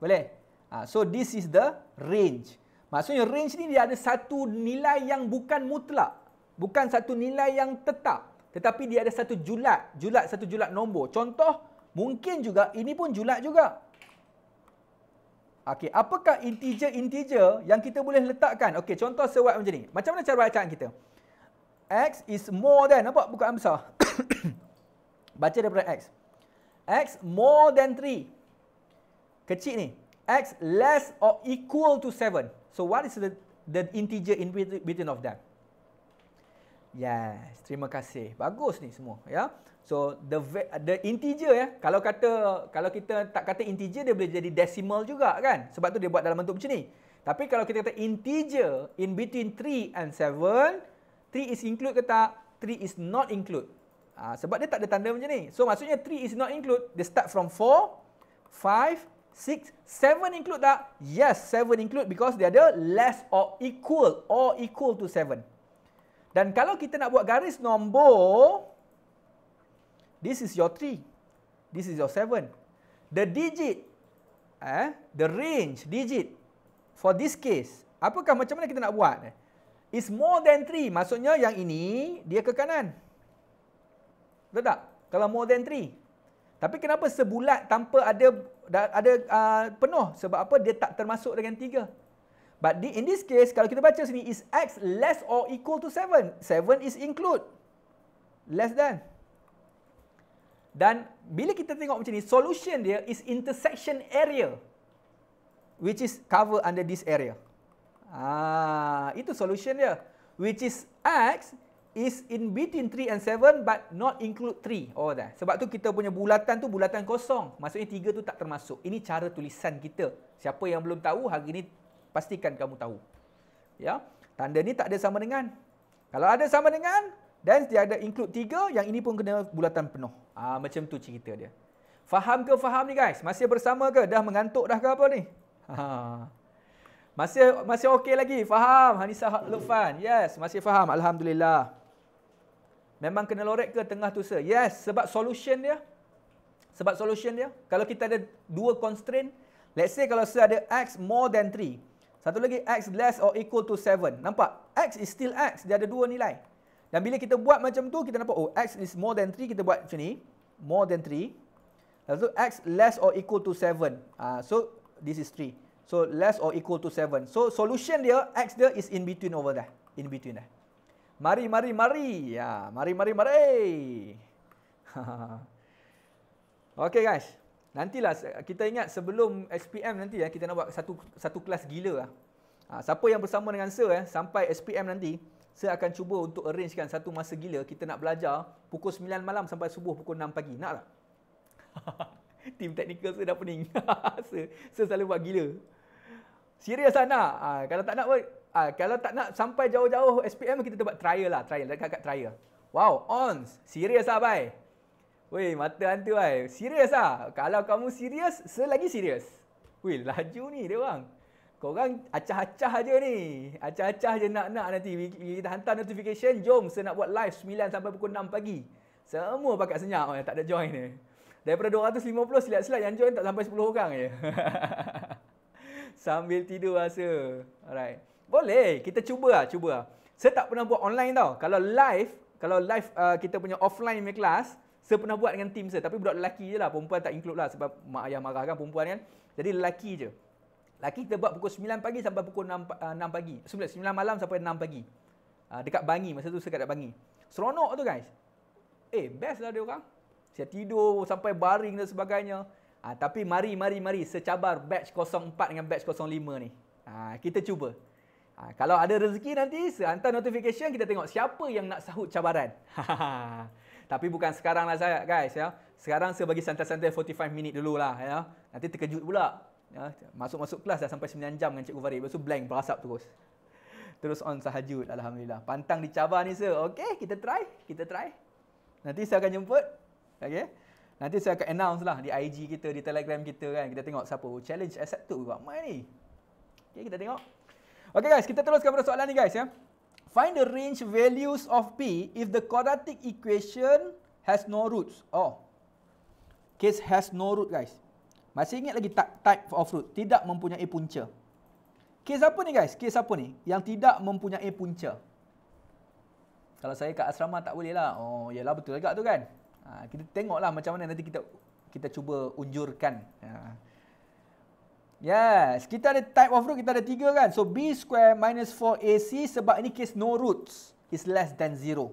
Boleh? Ha, so this is the range. Maksudnya range ni dia ada satu nilai yang bukan mutlak. Bukan satu nilai yang tetap. Tetapi dia ada satu julat. Julat, satu julat nombor. Contoh, mungkin juga ini pun julat juga. Okey, apakah integer-integer yang kita boleh letakkan? Okey, contoh sewat macam ni. Macam mana cara bacaan kita? X is more than, nampak bukaan besar? Baca daripada X. X more than 3. Kecil ni. X less or equal to 7. So what is the the integer in between of them? Yes, terima kasih. Bagus ni semua, ya. Yeah? So the the integer ya, yeah? kalau kata kalau kita tak kata integer dia boleh jadi decimal juga kan? Sebab tu dia buat dalam bentuk macam ni. Tapi kalau kita kata integer in between 3 and 7, 3 is include ke tak? 3 is not include. Ha, sebab dia tak ada tanda macam ni. So maksudnya 3 is not include. Dia start from 4, 5, 6, 7 include tak? Yes, 7 include because dia ada less or equal or equal to 7. Dan kalau kita nak buat garis nombor, this is your 3. This is your 7. The digit, eh, the range digit for this case, apakah macam mana kita nak buat? Is more than 3. Maksudnya yang ini, dia ke kanan. Betul tak? Kalau more than 3. Tapi kenapa sebulat tanpa ada ada uh, penuh? Sebab apa? Dia tak termasuk dengan tiga. But the, in this case, kalau kita baca sini, is x less or equal to seven. Seven is include. Less than. Dan bila kita tengok macam ni, solution dia is intersection area. Which is cover under this area. Ah, Itu solution dia. Which is x is in between 3 and 7 but not include 3 Oh dah. Sebab tu kita punya bulatan tu bulatan kosong. Maksudnya 3 tu tak termasuk. Ini cara tulisan kita. Siapa yang belum tahu, hari ni pastikan kamu tahu. Ya. Tanda ni tak ada sama dengan. Kalau ada sama dengan, then dia ada include 3, yang ini pun kena bulatan penuh. Ah ha, macam tu cerita dia. Faham ke faham ni guys? Masih bersama ke? Dah mengantuk dah ke apa ni? Ha. Masih masih okey lagi. Faham Hanisa Lufan. Yes, masih faham. Alhamdulillah. Memang kena lorek ke tengah tu sir? Yes, sebab solution dia. Sebab solution dia. Kalau kita ada dua constraint. Let's say kalau sir ada x more than 3. Satu lagi x less or equal to 7. Nampak? x is still x. Dia ada dua nilai. Dan bila kita buat macam tu, kita nampak oh x is more than 3. Kita buat macam ni. More than 3. Lepas tu x less or equal to 7. Ah, so this is 3. So less or equal to 7. So solution dia, x dia is in between over there. In between there. Mari, mari, mari. Ya, mari, mari, mari. okay guys. Nantilah kita ingat sebelum SPM nanti ya kita nak buat satu satu kelas gila lah. Ha, siapa yang bersama dengan saya eh, sampai SPM nanti, saya akan cuba untuk arrangekan satu masa gila kita nak belajar pukul 9 malam sampai subuh pukul 6 pagi. Nak tak? Tim teknikal saya dah pening. saya, saya selalu buat gila. Serius lah nak. Ha, kalau tak nak uh, kalau tak nak sampai jauh-jauh SPM kita buat trial lah trial dekat kat trial wow ons serius lah bai Weh, mata hantu bai serius lah kalau kamu serius selagi serius Weh, laju ni dia orang Korang acah-acah aja ni. Acah-acah je nak-nak nanti. Kita hantar notification. Jom, saya nak buat live 9 sampai pukul 6 pagi. Semua pakai senyap. Oh, tak ada join ni. Daripada 250, silap-silap yang join tak sampai 10 orang je. Sambil tidur rasa. Alright. Boleh, kita cuba lah, cuba lah. Saya tak pernah buat online tau. Kalau live, kalau live uh, kita punya offline punya kelas, saya pernah buat dengan team saya. Tapi budak lelaki je lah, perempuan tak include lah sebab mak ayah marah kan perempuan kan. Jadi lelaki je. Lelaki kita buat pukul 9 pagi sampai pukul 6, 6 uh, pagi. Sebenarnya 9 malam sampai 6 pagi. Uh, dekat Bangi, masa tu saya dekat Bangi. Seronok tu guys. Eh, best lah dia orang. Saya tidur sampai baring dan sebagainya. Ha, tapi mari, mari, mari secabar batch 04 dengan batch 05 ni. Ha, kita cuba. Ha, kalau ada rezeki nanti, hantar notification kita tengok siapa yang nak sahut cabaran. Tapi bukan sekarang lah saya guys. Ya. Sekarang saya bagi santai-santai 45 minit dulu lah. Ya. Nanti terkejut pula. Ya. Masuk-masuk kelas dah sampai 9 jam dengan Cikgu Farid. Lepas tu blank, berasap terus. Terus on sahajud, Alhamdulillah. Pantang dicabar ni, sir. Okay, kita try. Kita try. Nanti saya akan jemput. Okay. Nanti saya akan announce lah di IG kita, di Telegram kita kan. Kita tengok siapa. Oh, challenge accept accepted juga. ni. Okay, kita tengok. Okay guys, kita teruskan pada soalan ni guys ya. Find the range values of P if the quadratic equation has no roots. Oh. Case has no root guys. Masih ingat lagi type of root. Tidak mempunyai punca. Case apa ni guys? Case apa ni? Yang tidak mempunyai punca. Kalau saya kat asrama tak boleh lah. Oh, yelah betul juga tu kan. Ha, kita tengoklah macam mana nanti kita kita cuba unjurkan. Ha. Yes, kita ada type of root, kita ada tiga kan. So b square minus 4ac sebab ini case no roots is less than zero.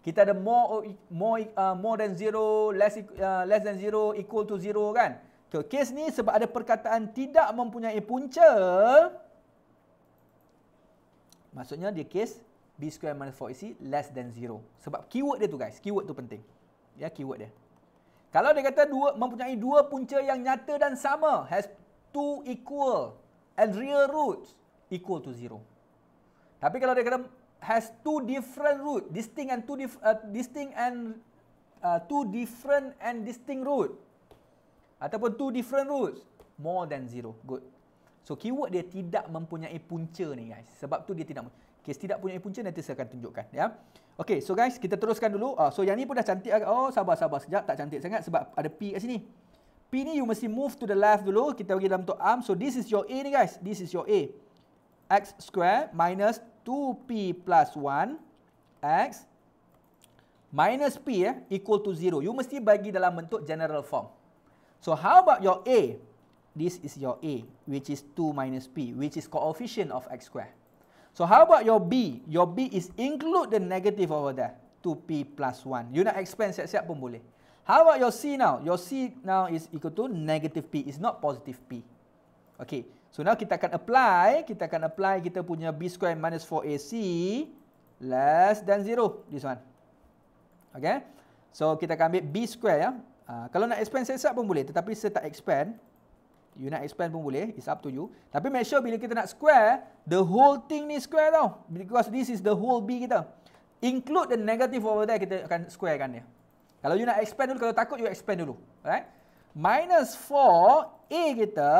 Kita ada more e- more e- uh, more than zero less e- uh, less than zero equal to zero kan. So case ni sebab ada perkataan tidak mempunyai punca. Maksudnya dia case b square minus 4ac less than zero. Sebab keyword dia tu guys, keyword tu penting. Ya, keyword dia. Kalau dia kata dua mempunyai dua punca yang nyata dan sama has two equal and real roots equal to zero. Tapi kalau dia kata has two different root, distinct and two dif uh, distinct and uh, two different and distinct root ataupun two different roots more than zero. Good. So keyword dia tidak mempunyai punca ni guys. Sebab tu dia tidak Okay, tidak punya punca nanti saya akan tunjukkan ya. Okay, so guys kita teruskan dulu uh, So yang ni pun dah cantik Oh sabar-sabar sekejap tak cantik sangat Sebab ada P kat sini P ni you mesti move to the left dulu. Kita bagi dalam bentuk arm. So this is your A ni guys. This is your A. X square minus 2P plus 1 X minus P eh, equal to 0. You mesti bagi dalam bentuk general form. So how about your A? This is your A which is 2 minus P which is coefficient of X square. So how about your B? Your B is include the negative over there. 2P plus 1. You nak expand siap-siap pun boleh. How about your C now? Your C now is equal to negative P. It's not positive P. Okay. So now kita akan apply. Kita akan apply kita punya B square minus 4AC less than 0. This one. Okay. So kita akan ambil B square ya. Uh, kalau nak expand saya pun boleh. Tetapi saya tak expand. You nak expand pun boleh. It's up to you. Tapi make sure bila kita nak square, the whole thing ni square tau. Because this is the whole B kita. Include the negative over there, kita akan square kan dia. Kalau you nak expand dulu, kalau takut you expand dulu. Right? Minus 4, A kita,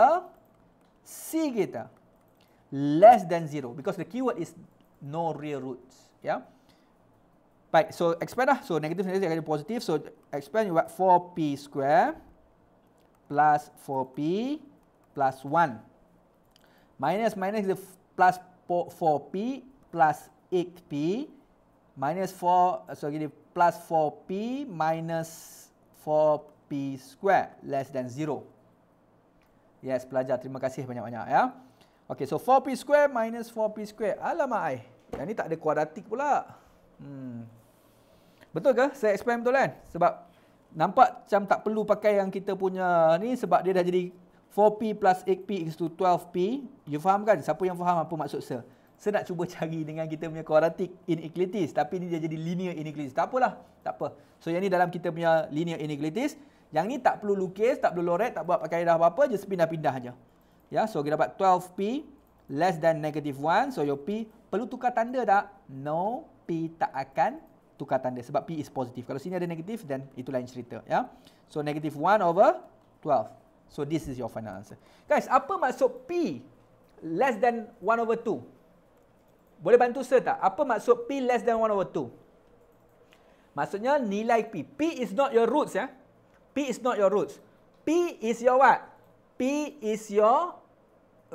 C kita, less than 0. Because the keyword is no real roots. Yeah. Baik, so expand lah. So negative negative akan jadi positif. So expand you buat 4P square plus 4P plus 1. Minus minus the plus 4P plus 8P minus 4. So kita plus 4p minus 4p square less than 0. Yes, pelajar. Terima kasih banyak-banyak ya. Okay, so 4p square minus 4p square. Alamak, ay. yang ni tak ada kuadratik pula. Hmm. Betul ke? Saya explain betul kan? Sebab nampak macam tak perlu pakai yang kita punya ni sebab dia dah jadi 4p plus 8p is to 12p. You faham kan? Siapa yang faham apa maksud saya? saya nak cuba cari dengan kita punya quadratic inequalities tapi ini dia jadi linear inequalities tak apalah tak apa so yang ni dalam kita punya linear inequalities yang ni tak perlu lukis tak perlu loret tak buat pakai dah apa-apa just pindah-pindah aja ya so kita dapat 12p less than negative 1 so your p perlu tukar tanda tak no p tak akan tukar tanda sebab p is positive kalau sini ada negative then itu lain cerita ya so negative 1 over 12 so this is your final answer guys apa maksud p less than 1 over 2 boleh bantu saya tak? Apa maksud P less than 1 over 2? Maksudnya nilai P. P is not your roots ya. P is not your roots. P is your what? P is your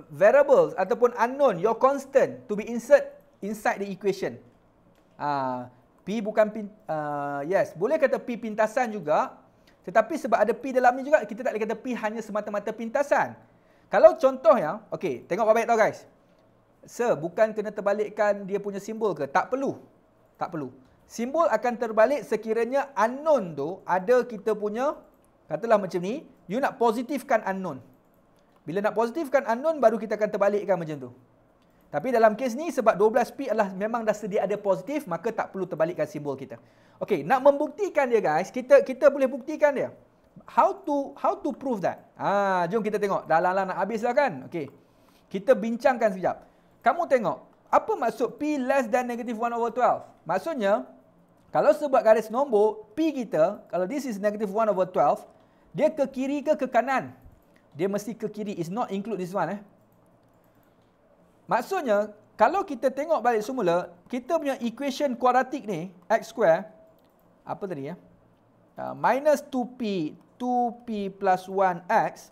variables ataupun unknown, your constant to be insert inside the equation. uh, P bukan pin, uh, yes. Boleh kata P pintasan juga. Tetapi sebab ada P dalam ni juga, kita tak boleh kata P hanya semata-mata pintasan. Kalau contohnya, okay, tengok baik-baik tau guys. Sir, bukan kena terbalikkan dia punya simbol ke? Tak perlu. Tak perlu. Simbol akan terbalik sekiranya unknown tu ada kita punya, katalah macam ni, you nak positifkan unknown. Bila nak positifkan unknown, baru kita akan terbalikkan macam tu. Tapi dalam kes ni, sebab 12P adalah memang dah sedia ada positif, maka tak perlu terbalikkan simbol kita. Okay, nak membuktikan dia guys, kita kita boleh buktikan dia. How to how to prove that? Ah, ha, jom kita tengok. Dah lah, lah nak habis kan? Okay. Kita bincangkan sekejap. Kamu tengok, apa maksud P less than negative 1 over 12? Maksudnya, kalau sebuah garis nombor, P kita, kalau this is negative 1 over 12, dia ke kiri ke ke kanan? Dia mesti ke kiri. It's not include this one. Eh? Maksudnya, kalau kita tengok balik semula, kita punya equation quadratic ni, x square, apa tadi ya? Uh, minus 2P, 2P plus 1X,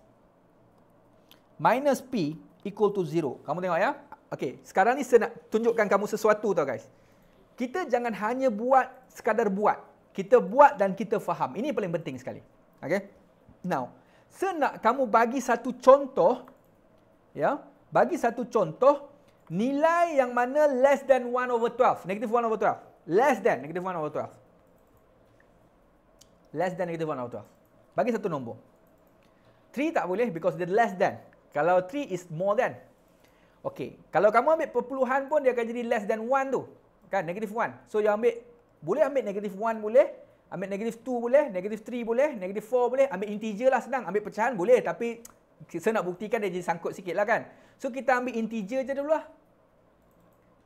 minus P equal to 0. Kamu tengok ya. Okey, sekarang ni saya nak tunjukkan kamu sesuatu tau guys. Kita jangan hanya buat sekadar buat. Kita buat dan kita faham. Ini paling penting sekali. Okey. Now, saya nak kamu bagi satu contoh ya, bagi satu contoh nilai yang mana less than 1 over 12, negative 1 over 12. Less than negative 1 over 12. Less than negative 1 over 12. Bagi satu nombor. 3 tak boleh because dia less than. Kalau 3 is more than Okey, kalau kamu ambil perpuluhan pun dia akan jadi less than 1 tu. Kan? Negative 1. So, yang ambil, boleh ambil negative 1 boleh. Ambil negative 2 boleh. Negative 3 boleh. Negative 4 boleh. Ambil integer lah senang. Ambil pecahan boleh. Tapi, saya nak buktikan dia jadi sangkut sikit lah kan. So, kita ambil integer je dulu lah.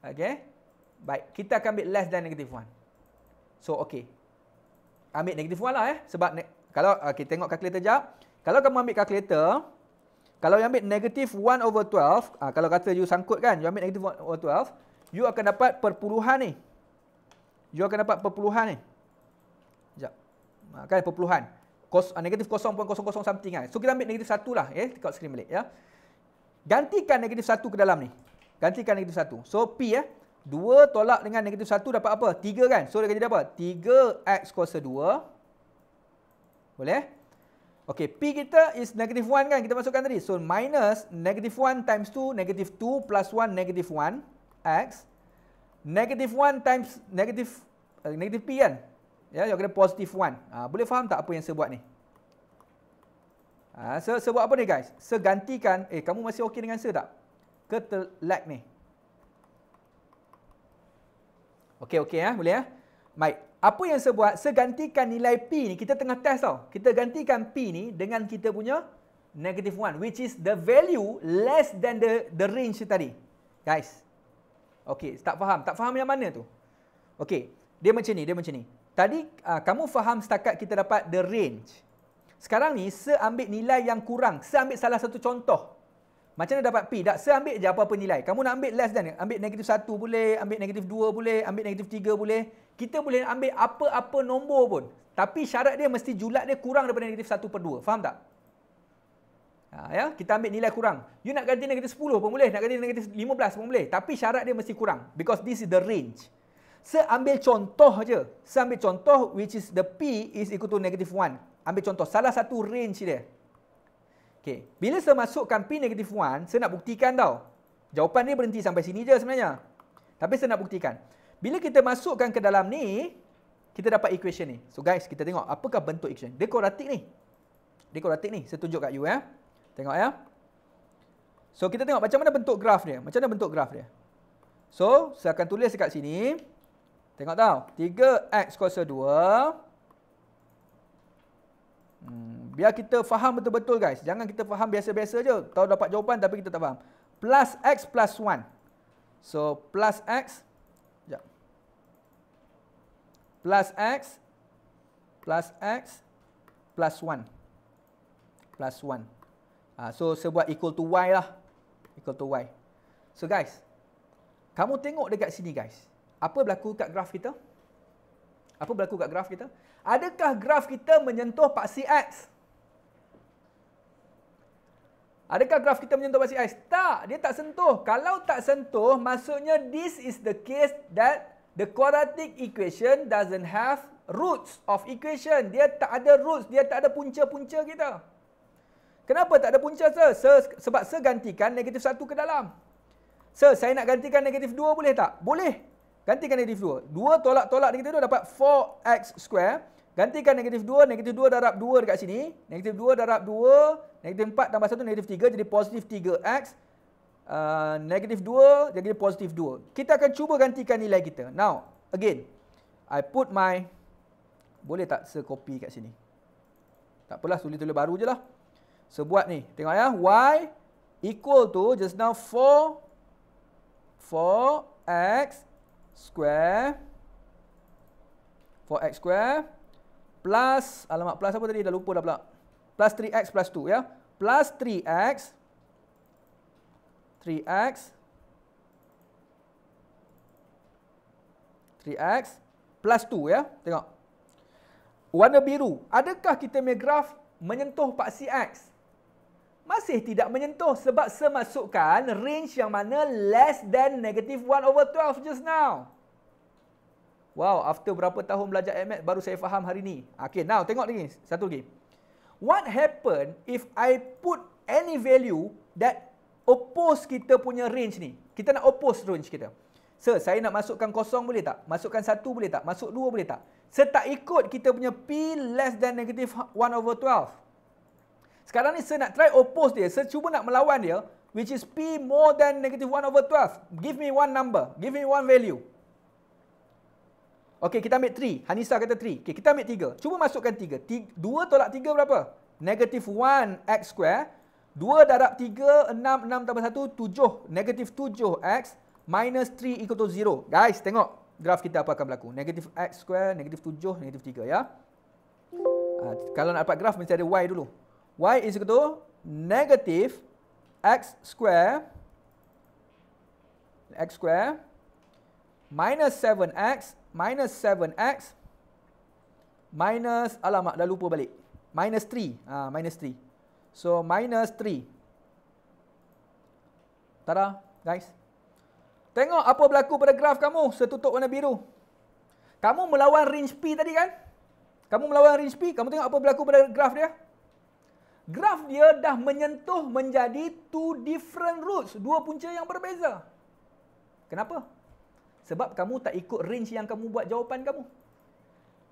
Okey. Baik. Kita akan ambil less than negative 1. So, okey. Ambil negative 1 lah eh. Sebab, ne- kalau kita okay, tengok kalkulator jap. Kalau kamu ambil kalkulator, kalau you ambil negative 1 over 12, ah, kalau kata you sangkut kan, you ambil negative 1 over 12, you akan dapat perpuluhan ni. You akan dapat perpuluhan ni. Sekejap. Ah, kan perpuluhan. Kos, ah, negative 0.00 something kan. So kita ambil negative 1 lah. Eh, ya. dekat screen balik. Ya. Gantikan negative 1 ke dalam ni. Gantikan negative 1. So P ya. Eh, 2 tolak dengan negative 1 dapat apa? 3 kan? So dia jadi apa? 3x kuasa 2. Boleh? Okey, P kita is negative 1 kan kita masukkan tadi. So, minus negative 1 times 2, negative 2 plus 1, negative 1, X. Negative 1 times negative, uh, negative P kan? Ya, yeah, you kena positive 1. Uh, ah, boleh faham tak apa yang saya buat ni? Uh, ah, so, saya buat apa ni guys? Saya gantikan, eh kamu masih okay dengan saya tak? Ke lag ni? Okey, okey ya. Boleh ya? Baik apa yang saya buat, saya gantikan nilai P ni, kita tengah test tau. Kita gantikan P ni dengan kita punya negative 1, which is the value less than the the range tadi. Guys. Okay, tak faham. Tak faham yang mana tu. Okay, dia macam ni, dia macam ni. Tadi uh, kamu faham setakat kita dapat the range. Sekarang ni, saya ambil nilai yang kurang. Saya ambil salah satu contoh. Macam mana dapat P? Tak, saya ambil je apa-apa nilai. Kamu nak ambil less than, ambil negative 1 boleh, ambil negative 2 boleh, ambil negative 3 boleh kita boleh ambil apa-apa nombor pun. Tapi syarat dia mesti julat dia kurang daripada negatif 1 per 2. Faham tak? Ha, ya? Kita ambil nilai kurang. You nak ganti negatif 10 pun boleh. Nak ganti negatif 15 pun boleh. Tapi syarat dia mesti kurang. Because this is the range. Seambil contoh je. seambil contoh which is the P is equal to negative 1. Ambil contoh. Salah satu range dia. Okay. Bila saya masukkan P negatif 1, saya nak buktikan tau. Jawapan dia berhenti sampai sini je sebenarnya. Tapi saya nak buktikan. Bila kita masukkan ke dalam ni, kita dapat equation ni. So guys, kita tengok apakah bentuk equation. Dia quadratic ni. Dia quadratic ni. Saya tunjuk kat you ya. Eh. Tengok ya. So kita tengok macam mana bentuk graf dia. Macam mana bentuk graf dia. So, saya akan tulis dekat sini. Tengok tau. 3x kuasa 2. Hmm, biar kita faham betul-betul guys. Jangan kita faham biasa-biasa je. Tahu dapat jawapan tapi kita tak faham. Plus x plus 1. So, plus x plus 1 plus x plus x plus 1 plus 1 uh, ah, so saya buat equal to y lah equal to y so guys kamu tengok dekat sini guys apa berlaku kat graf kita apa berlaku kat graf kita adakah graf kita menyentuh paksi x Adakah graf kita menyentuh paksi X? Tak, dia tak sentuh. Kalau tak sentuh, maksudnya this is the case that the quadratic equation doesn't have roots of equation. Dia tak ada roots, dia tak ada punca-punca kita. Kenapa tak ada punca, sir? sir sebab sir gantikan negatif 1 ke dalam. Sir, saya nak gantikan negatif 2 boleh tak? Boleh. Gantikan negatif 2. 2 tolak-tolak negatif 2 dapat 4x square. Gantikan negatif 2, negatif 2 darab 2 dekat sini. Negatif 2 darab 2, negatif 4 tambah 1, negatif 3. Jadi positif 3x uh, negatif 2 jadi positif 2. Kita akan cuba gantikan nilai kita. Now, again, I put my, boleh tak se-copy kat sini? Tak apalah, tulis-tulis baru je lah. Sebuat so, ni, tengok ya. Y equal to just now 4, 4x square, 4x square, plus, alamat plus apa tadi? Dah lupa dah pula. Plus 3x plus 2 ya. Plus 3x plus 2. 3x 3x plus 2 ya tengok warna biru adakah kita punya graf menyentuh paksi x masih tidak menyentuh sebab semasukkan range yang mana less than negative 1 over 12 just now wow after berapa tahun belajar math baru saya faham hari ni okey now tengok lagi satu lagi what happen if i put any value that oppose kita punya range ni. Kita nak oppose range kita. Sir, saya nak masukkan kosong boleh tak? Masukkan satu boleh tak? Masuk dua boleh tak? Sir, tak ikut kita punya P less than negative 1 over 12. Sekarang ni, sir nak try oppose dia. Sir, cuba nak melawan dia. Which is P more than negative 1 over 12. Give me one number. Give me one value. Okay, kita ambil 3. Hanisa kata 3. Okay, kita ambil 3. Cuba masukkan 3. 2 tolak 3 berapa? Negative 1 x square. 2 darab 3, 6, 6 tambah 1, 7. Negatif 7x minus 3 equal to 0. Guys, tengok graf kita apa akan berlaku. Negatif x square, negatif 7, negatif 3 ya. Uh, kalau nak dapat graf, mesti ada y dulu. y is equal to negatif x square, x square, minus 7x, minus 7x, minus, alamak dah lupa balik. Minus 3, uh, ah, minus 3. So minus 3. Tada, guys. Tengok apa berlaku pada graf kamu setutup warna biru. Kamu melawan range P tadi kan? Kamu melawan range P, kamu tengok apa berlaku pada graf dia? Graf dia dah menyentuh menjadi two different roots, dua punca yang berbeza. Kenapa? Sebab kamu tak ikut range yang kamu buat jawapan kamu.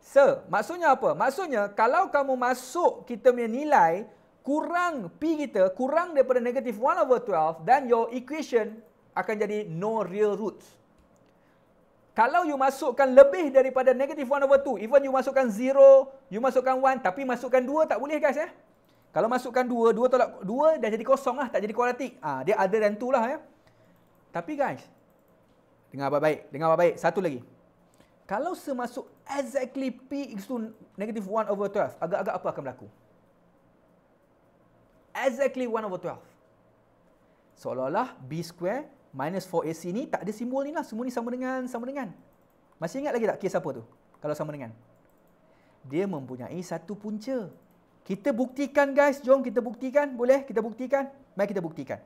Sir, maksudnya apa? Maksudnya kalau kamu masuk kita punya nilai kurang P kita, kurang daripada negative 1 over 12, then your equation akan jadi no real roots. Kalau you masukkan lebih daripada negative 1 over 2, even you masukkan 0, you masukkan 1, tapi masukkan 2 tak boleh guys ya. Eh? Kalau masukkan 2, 2 tolak 2 dah jadi kosong lah, tak jadi kualitik. Ah, ha, dia ada than 2 lah ya. Tapi guys, dengar apa baik dengar apa baik Satu lagi. Kalau semasuk exactly P x to negative 1 over 12, agak-agak apa akan berlaku? exactly 1 over 12. Seolah-olah B square minus 4AC ni tak ada simbol ni lah. Semua ni sama dengan, sama dengan. Masih ingat lagi tak kes apa tu? Kalau sama dengan. Dia mempunyai satu punca. Kita buktikan guys. Jom kita buktikan. Boleh kita buktikan? Mari kita buktikan.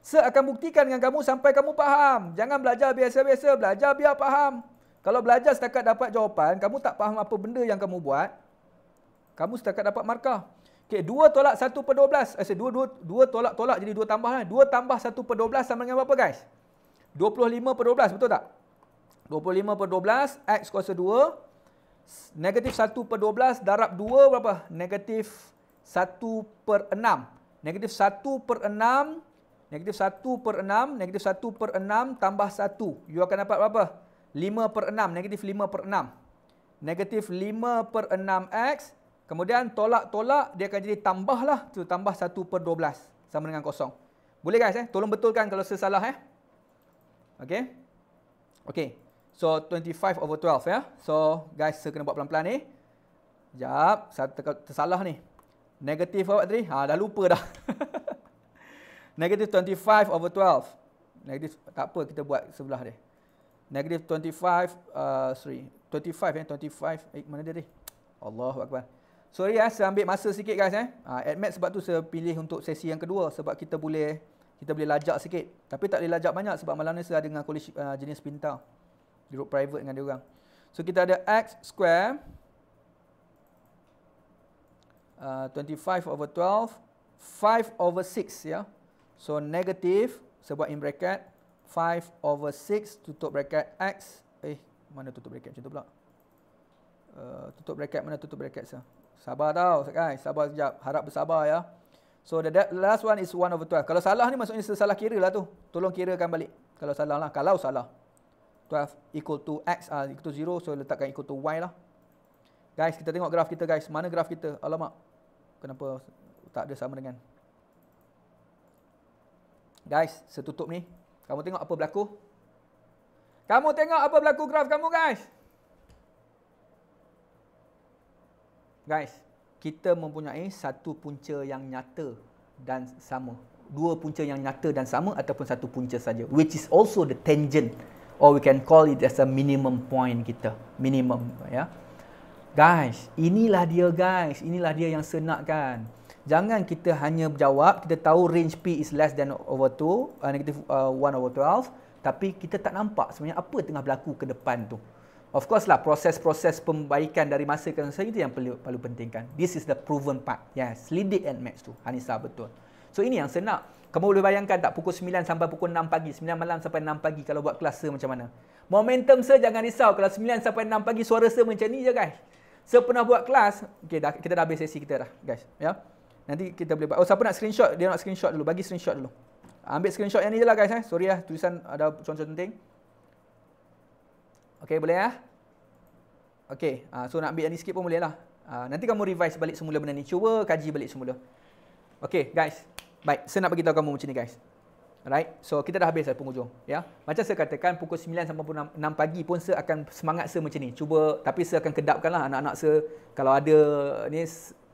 Sir akan buktikan dengan kamu sampai kamu faham. Jangan belajar biasa-biasa. Belajar biar faham. Kalau belajar setakat dapat jawapan, kamu tak faham apa benda yang kamu buat, kamu setakat dapat markah. Okey, 2 tolak 1 per 12. Asyik, 2, 2, 2 tolak-tolak jadi 2 tambah. Kan? 2 tambah 1 per 12 sama dengan berapa, guys? 25 per 12, betul tak? 25 per 12, X kuasa 2. Negatif 1 per 12 darab 2 berapa? Negatif 1 per 6. Negatif 1 per 6. Negatif 1 per 6. Negatif 1 per 6 tambah 1. You akan dapat berapa? 5 per 6. Negatif 5 per 6. Negatif 5 per 6X. Kemudian tolak-tolak dia akan jadi tambahlah tu tambah 1 per 12 sama dengan kosong. Boleh guys eh? Tolong betulkan kalau saya salah eh. Okay. Okay. So 25 over 12 ya. Yeah? So guys saya kena buat pelan-pelan ni. Sekejap. Saya tersalah ni. Negatif apa tadi? Ha, dah lupa dah. Negatif 25 over 12. Negative tak apa kita buat sebelah dia. Negative 25, uh, sorry. 25 eh? 25. Eh, mana dia tadi? Allahuakbar. 25. Sorry ya, eh, saya ambil masa sikit guys eh. Ha, ah, admit sebab tu saya pilih untuk sesi yang kedua sebab kita boleh kita boleh lajak sikit. Tapi tak boleh lajak banyak sebab malam ni saya ada dengan college uh, ah, jenis pintar. Group private dengan dia orang. So kita ada x square uh, ah, 25 over 12 5 over 6 ya. So negative sebab in bracket 5 over 6 tutup bracket x eh mana tutup bracket Contoh tu pula. Uh, tutup bracket mana tutup bracket saya. Sabar tau kan. Sabar sekejap. Harap bersabar ya. So the last one is one over twelve. Kalau salah ni maksudnya salah kira lah tu. Tolong kirakan balik. Kalau salah lah. Kalau salah. Twelve equal to x. Uh, equal to zero. So letakkan equal to y lah. Guys kita tengok graf kita guys. Mana graf kita? Alamak. Kenapa tak ada sama dengan. Guys setutup ni. Kamu tengok apa berlaku. Kamu tengok apa berlaku graf kamu Guys. Guys, kita mempunyai satu punca yang nyata dan sama. Dua punca yang nyata dan sama ataupun satu punca saja. Which is also the tangent or we can call it as a minimum point kita. Minimum, ya. Yeah. Guys, inilah dia guys. Inilah dia yang senak kan. Jangan kita hanya berjawab kita tahu range P is less than over 2, uh, negative uh, 1 over 12. Tapi kita tak nampak sebenarnya apa tengah berlaku ke depan tu. Of course lah proses-proses pembaikan dari masa ke masa itu yang perlu, perlu pentingkan. This is the proven part. Yes, lidik and match tu. Hanisa betul. So ini yang senang. Kamu boleh bayangkan tak pukul 9 sampai pukul 6 pagi, 9 malam sampai 6 pagi kalau buat kelas macam mana? Momentum sir jangan risau kalau 9 sampai 6 pagi suara sir macam ni je guys. Sir pernah buat kelas, okay, dah, kita dah habis sesi kita dah guys. Ya. Yeah? Nanti kita boleh buat. Oh siapa nak screenshot? Dia nak screenshot dulu. Bagi screenshot dulu. Ambil screenshot yang ni je lah guys. Eh. Sorry lah tulisan ada contoh penting. -con Okey boleh ya? Okey, uh, so nak ambil yang ni sikit pun boleh lah. Uh, ah, nanti kamu revise balik semula benda ni. Cuba kaji balik semula. Okey guys. Baik, saya nak beritahu kamu macam ni guys. Alright, so kita dah habis lah penghujung. Ya? Macam saya katakan pukul 9 sampai 6 pagi pun saya akan semangat saya macam ni. Cuba, tapi saya akan kedapkan lah anak-anak saya. Kalau ada ni,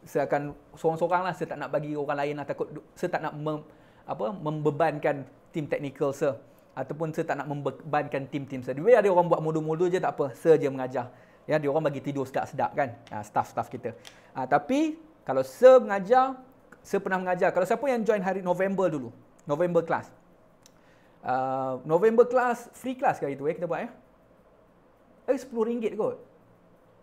saya akan sorang-sorang lah. Saya tak nak bagi orang lain lah. Takut, saya tak nak mem, apa, membebankan tim teknikal saya ataupun saya tak nak membebankan tim-tim saya. Biar ada orang buat modul-modul je tak apa, saya je mengajar. Ya, dia orang bagi tidur sedap-sedap kan, ha, staff-staff kita. Ha, tapi kalau saya mengajar, saya pernah mengajar. Kalau siapa yang join hari November dulu, November class. Uh, November class, free class kali tu eh, kita buat ya. Eh, eh RM10 kot.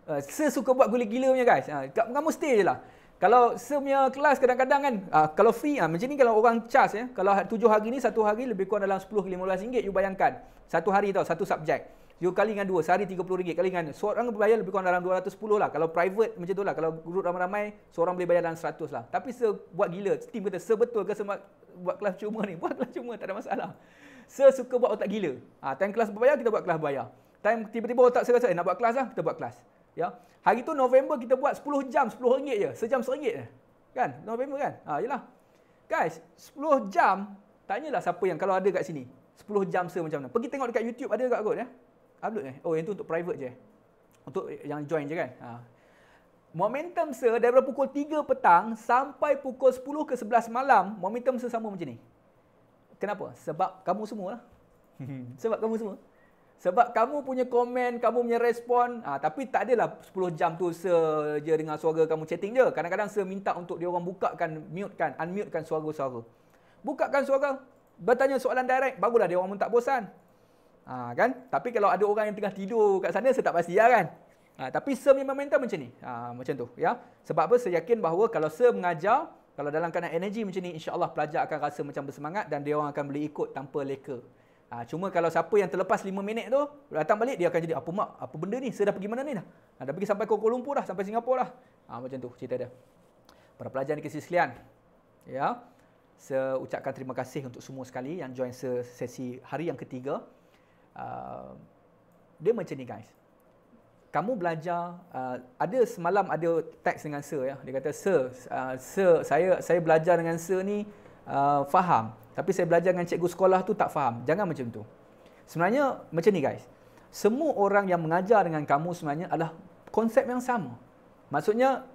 Uh, ha, saya suka buat gula-gula punya guys. Ha, kamu stay je lah kalau semua kelas kadang-kadang kan uh, kalau fee, uh, ah, macam ni kalau orang charge ya kalau tujuh hari ni satu hari lebih kurang dalam sepuluh ke belas ringgit you bayangkan satu hari tau satu subjek you kali dengan dua sehari puluh ringgit kali dengan seorang bayar lebih kurang dalam dua ratus 210 lah kalau private macam tu lah kalau group ramai-ramai seorang boleh bayar dalam seratus lah tapi se buat gila team kata sebetul ke sebab buat kelas cuma ni buat kelas cuma tak ada masalah se suka buat otak gila uh, time kelas berbayar kita buat kelas berbayar time tiba-tiba otak saya rasa eh nak buat kelas lah kita buat kelas Ya. Hari tu November kita buat 10 jam rm ringgit je. Sejam RM1 je. Kan? November kan? Ha, yelah. Guys, 10 jam, tanyalah siapa yang kalau ada kat sini. 10 jam se macam mana. Pergi tengok dekat YouTube ada dekat kot ya. Upload eh. Oh, yang tu untuk private je. Untuk yang join je kan. Ha. Momentum se daripada pukul 3 petang sampai pukul 10 ke 11 malam, momentum se sama macam ni. Kenapa? Sebab kamu semua lah. Sebab kamu semua. Sebab kamu punya komen, kamu punya respon, ha, tapi tak adalah 10 jam tu saja dengan suara kamu chatting je. Kadang-kadang saya minta untuk dia orang bukakan, mutekan, unmutekan suara-suara. Bukakan suara, bertanya soalan direct, barulah dia orang pun tak bosan. Ha, kan? Tapi kalau ada orang yang tengah tidur kat sana, saya tak pasti ya kan? Ha, tapi saya memang mental macam ni. Ha, macam tu. ya. Sebab apa? Saya yakin bahawa kalau saya mengajar, kalau dalam keadaan energi macam ni, insya Allah pelajar akan rasa macam bersemangat dan dia orang akan boleh ikut tanpa leka. Ha, cuma kalau siapa yang terlepas 5 minit tu, datang balik dia akan jadi apa mak, apa benda ni? Saya dah pergi mana ni dah? Ha, dah pergi sampai Kuala Lumpur dah, sampai Singapura lah. Ha, macam tu cerita dia. Para pelajar dikasih sekalian. Ya. Saya ucapkan terima kasih untuk semua sekali yang join sesi hari yang ketiga. Uh, dia macam ni guys. Kamu belajar uh, ada semalam ada teks dengan sir ya. Dia kata sir, uh, sir saya saya belajar dengan sir ni uh, faham. Tapi saya belajar dengan cikgu sekolah tu tak faham. Jangan macam tu. Sebenarnya macam ni guys. Semua orang yang mengajar dengan kamu sebenarnya adalah konsep yang sama. Maksudnya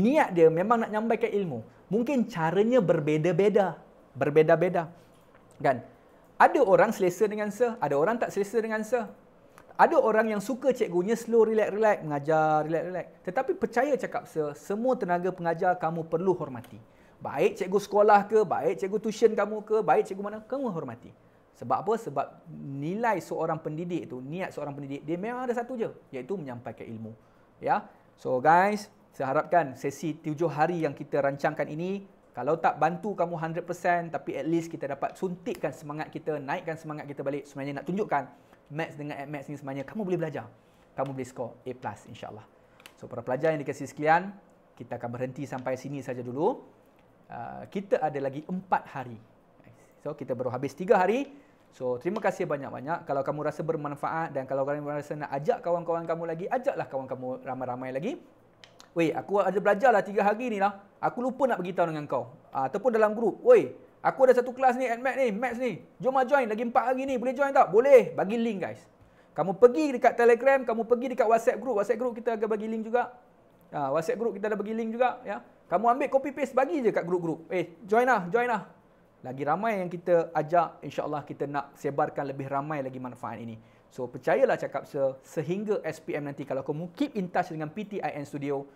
niat dia memang nak nyampaikan ilmu. Mungkin caranya berbeza-beza, berbeza-beza. Kan? Ada orang selesa dengan sir, ada orang tak selesa dengan sir. Ada orang yang suka cikgunya slow, relax, relax, mengajar, relax, relax. Tetapi percaya cakap sir, semua tenaga pengajar kamu perlu hormati. Baik cikgu sekolah ke, baik cikgu tuition kamu ke, baik cikgu mana, kamu hormati. Sebab apa? Sebab nilai seorang pendidik itu niat seorang pendidik, dia memang ada satu je, iaitu menyampaikan ilmu. Ya, So guys, saya harapkan sesi tujuh hari yang kita rancangkan ini, kalau tak bantu kamu 100%, tapi at least kita dapat suntikkan semangat kita, naikkan semangat kita balik, sebenarnya nak tunjukkan, Max dengan Ad Max ni sebenarnya, kamu boleh belajar. Kamu boleh skor A+, insyaAllah. So, para pelajar yang dikasih sekalian, kita akan berhenti sampai sini saja dulu. Ah, kita ada lagi empat hari. So kita baru habis 3 hari. So terima kasih banyak-banyak. Kalau kamu rasa bermanfaat dan kalau kamu rasa nak ajak kawan-kawan kamu lagi, ajaklah kawan kamu ramai-ramai lagi. Weh, aku ada belajar lah 3 hari ni lah. Aku lupa nak beritahu dengan kau. Uh, ataupun dalam grup. Weh, aku ada satu kelas ni, AdMath ni, Maths ni. Jom lah join. Lagi 4 hari ni. Boleh join tak? Boleh. Bagi link guys. Kamu pergi dekat Telegram, kamu pergi dekat WhatsApp group. WhatsApp group kita akan bagi link juga. Ha, WhatsApp group kita ada bagi link juga ya. Kamu ambil copy paste bagi je kat grup-grup. Eh, join lah, join lah. Lagi ramai yang kita ajak, insyaAllah kita nak sebarkan lebih ramai lagi manfaat ini. So, percayalah cakap se sehingga SPM nanti kalau kamu keep in touch dengan PTIN Studio,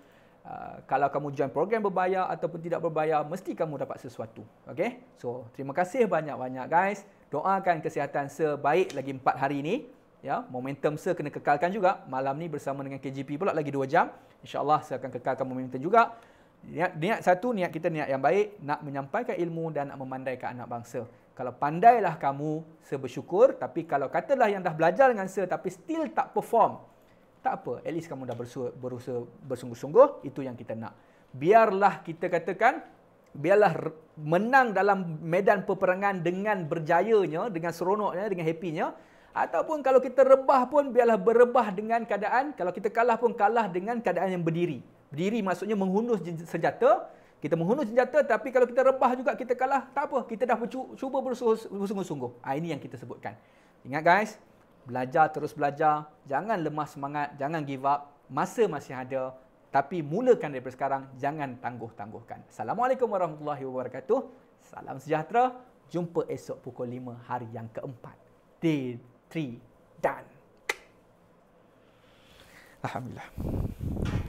uh, kalau kamu join program berbayar ataupun tidak berbayar, mesti kamu dapat sesuatu. Okay? So, terima kasih banyak-banyak guys. Doakan kesihatan sebaik lagi 4 hari ini ya momentum saya kena kekalkan juga malam ni bersama dengan KGP pula lagi 2 jam insyaallah saya akan kekalkan momentum juga niat niat satu niat kita niat yang baik nak menyampaikan ilmu dan nak memandaikan anak bangsa kalau pandailah kamu saya bersyukur tapi kalau katalah yang dah belajar dengan saya tapi still tak perform tak apa at least kamu dah bersu- berusaha bersungguh-sungguh itu yang kita nak biarlah kita katakan biarlah menang dalam medan peperangan dengan berjayanya dengan seronoknya dengan happynya Ataupun kalau kita rebah pun biarlah berebah dengan keadaan kalau kita kalah pun kalah dengan keadaan yang berdiri. Berdiri maksudnya menghunus senjata, kita menghunus senjata tapi kalau kita rebah juga kita kalah, tak apa, kita dah cuba bersungguh-sungguh. Ah ini yang kita sebutkan. Ingat guys, belajar terus belajar, jangan lemah semangat, jangan give up. Masa masih ada, tapi mulakan daripada sekarang, jangan tangguh-tangguhkan. Assalamualaikum warahmatullahi wabarakatuh. Salam sejahtera. Jumpa esok pukul 5 hari yang keempat. Tidak three, done. Alhamdulillah.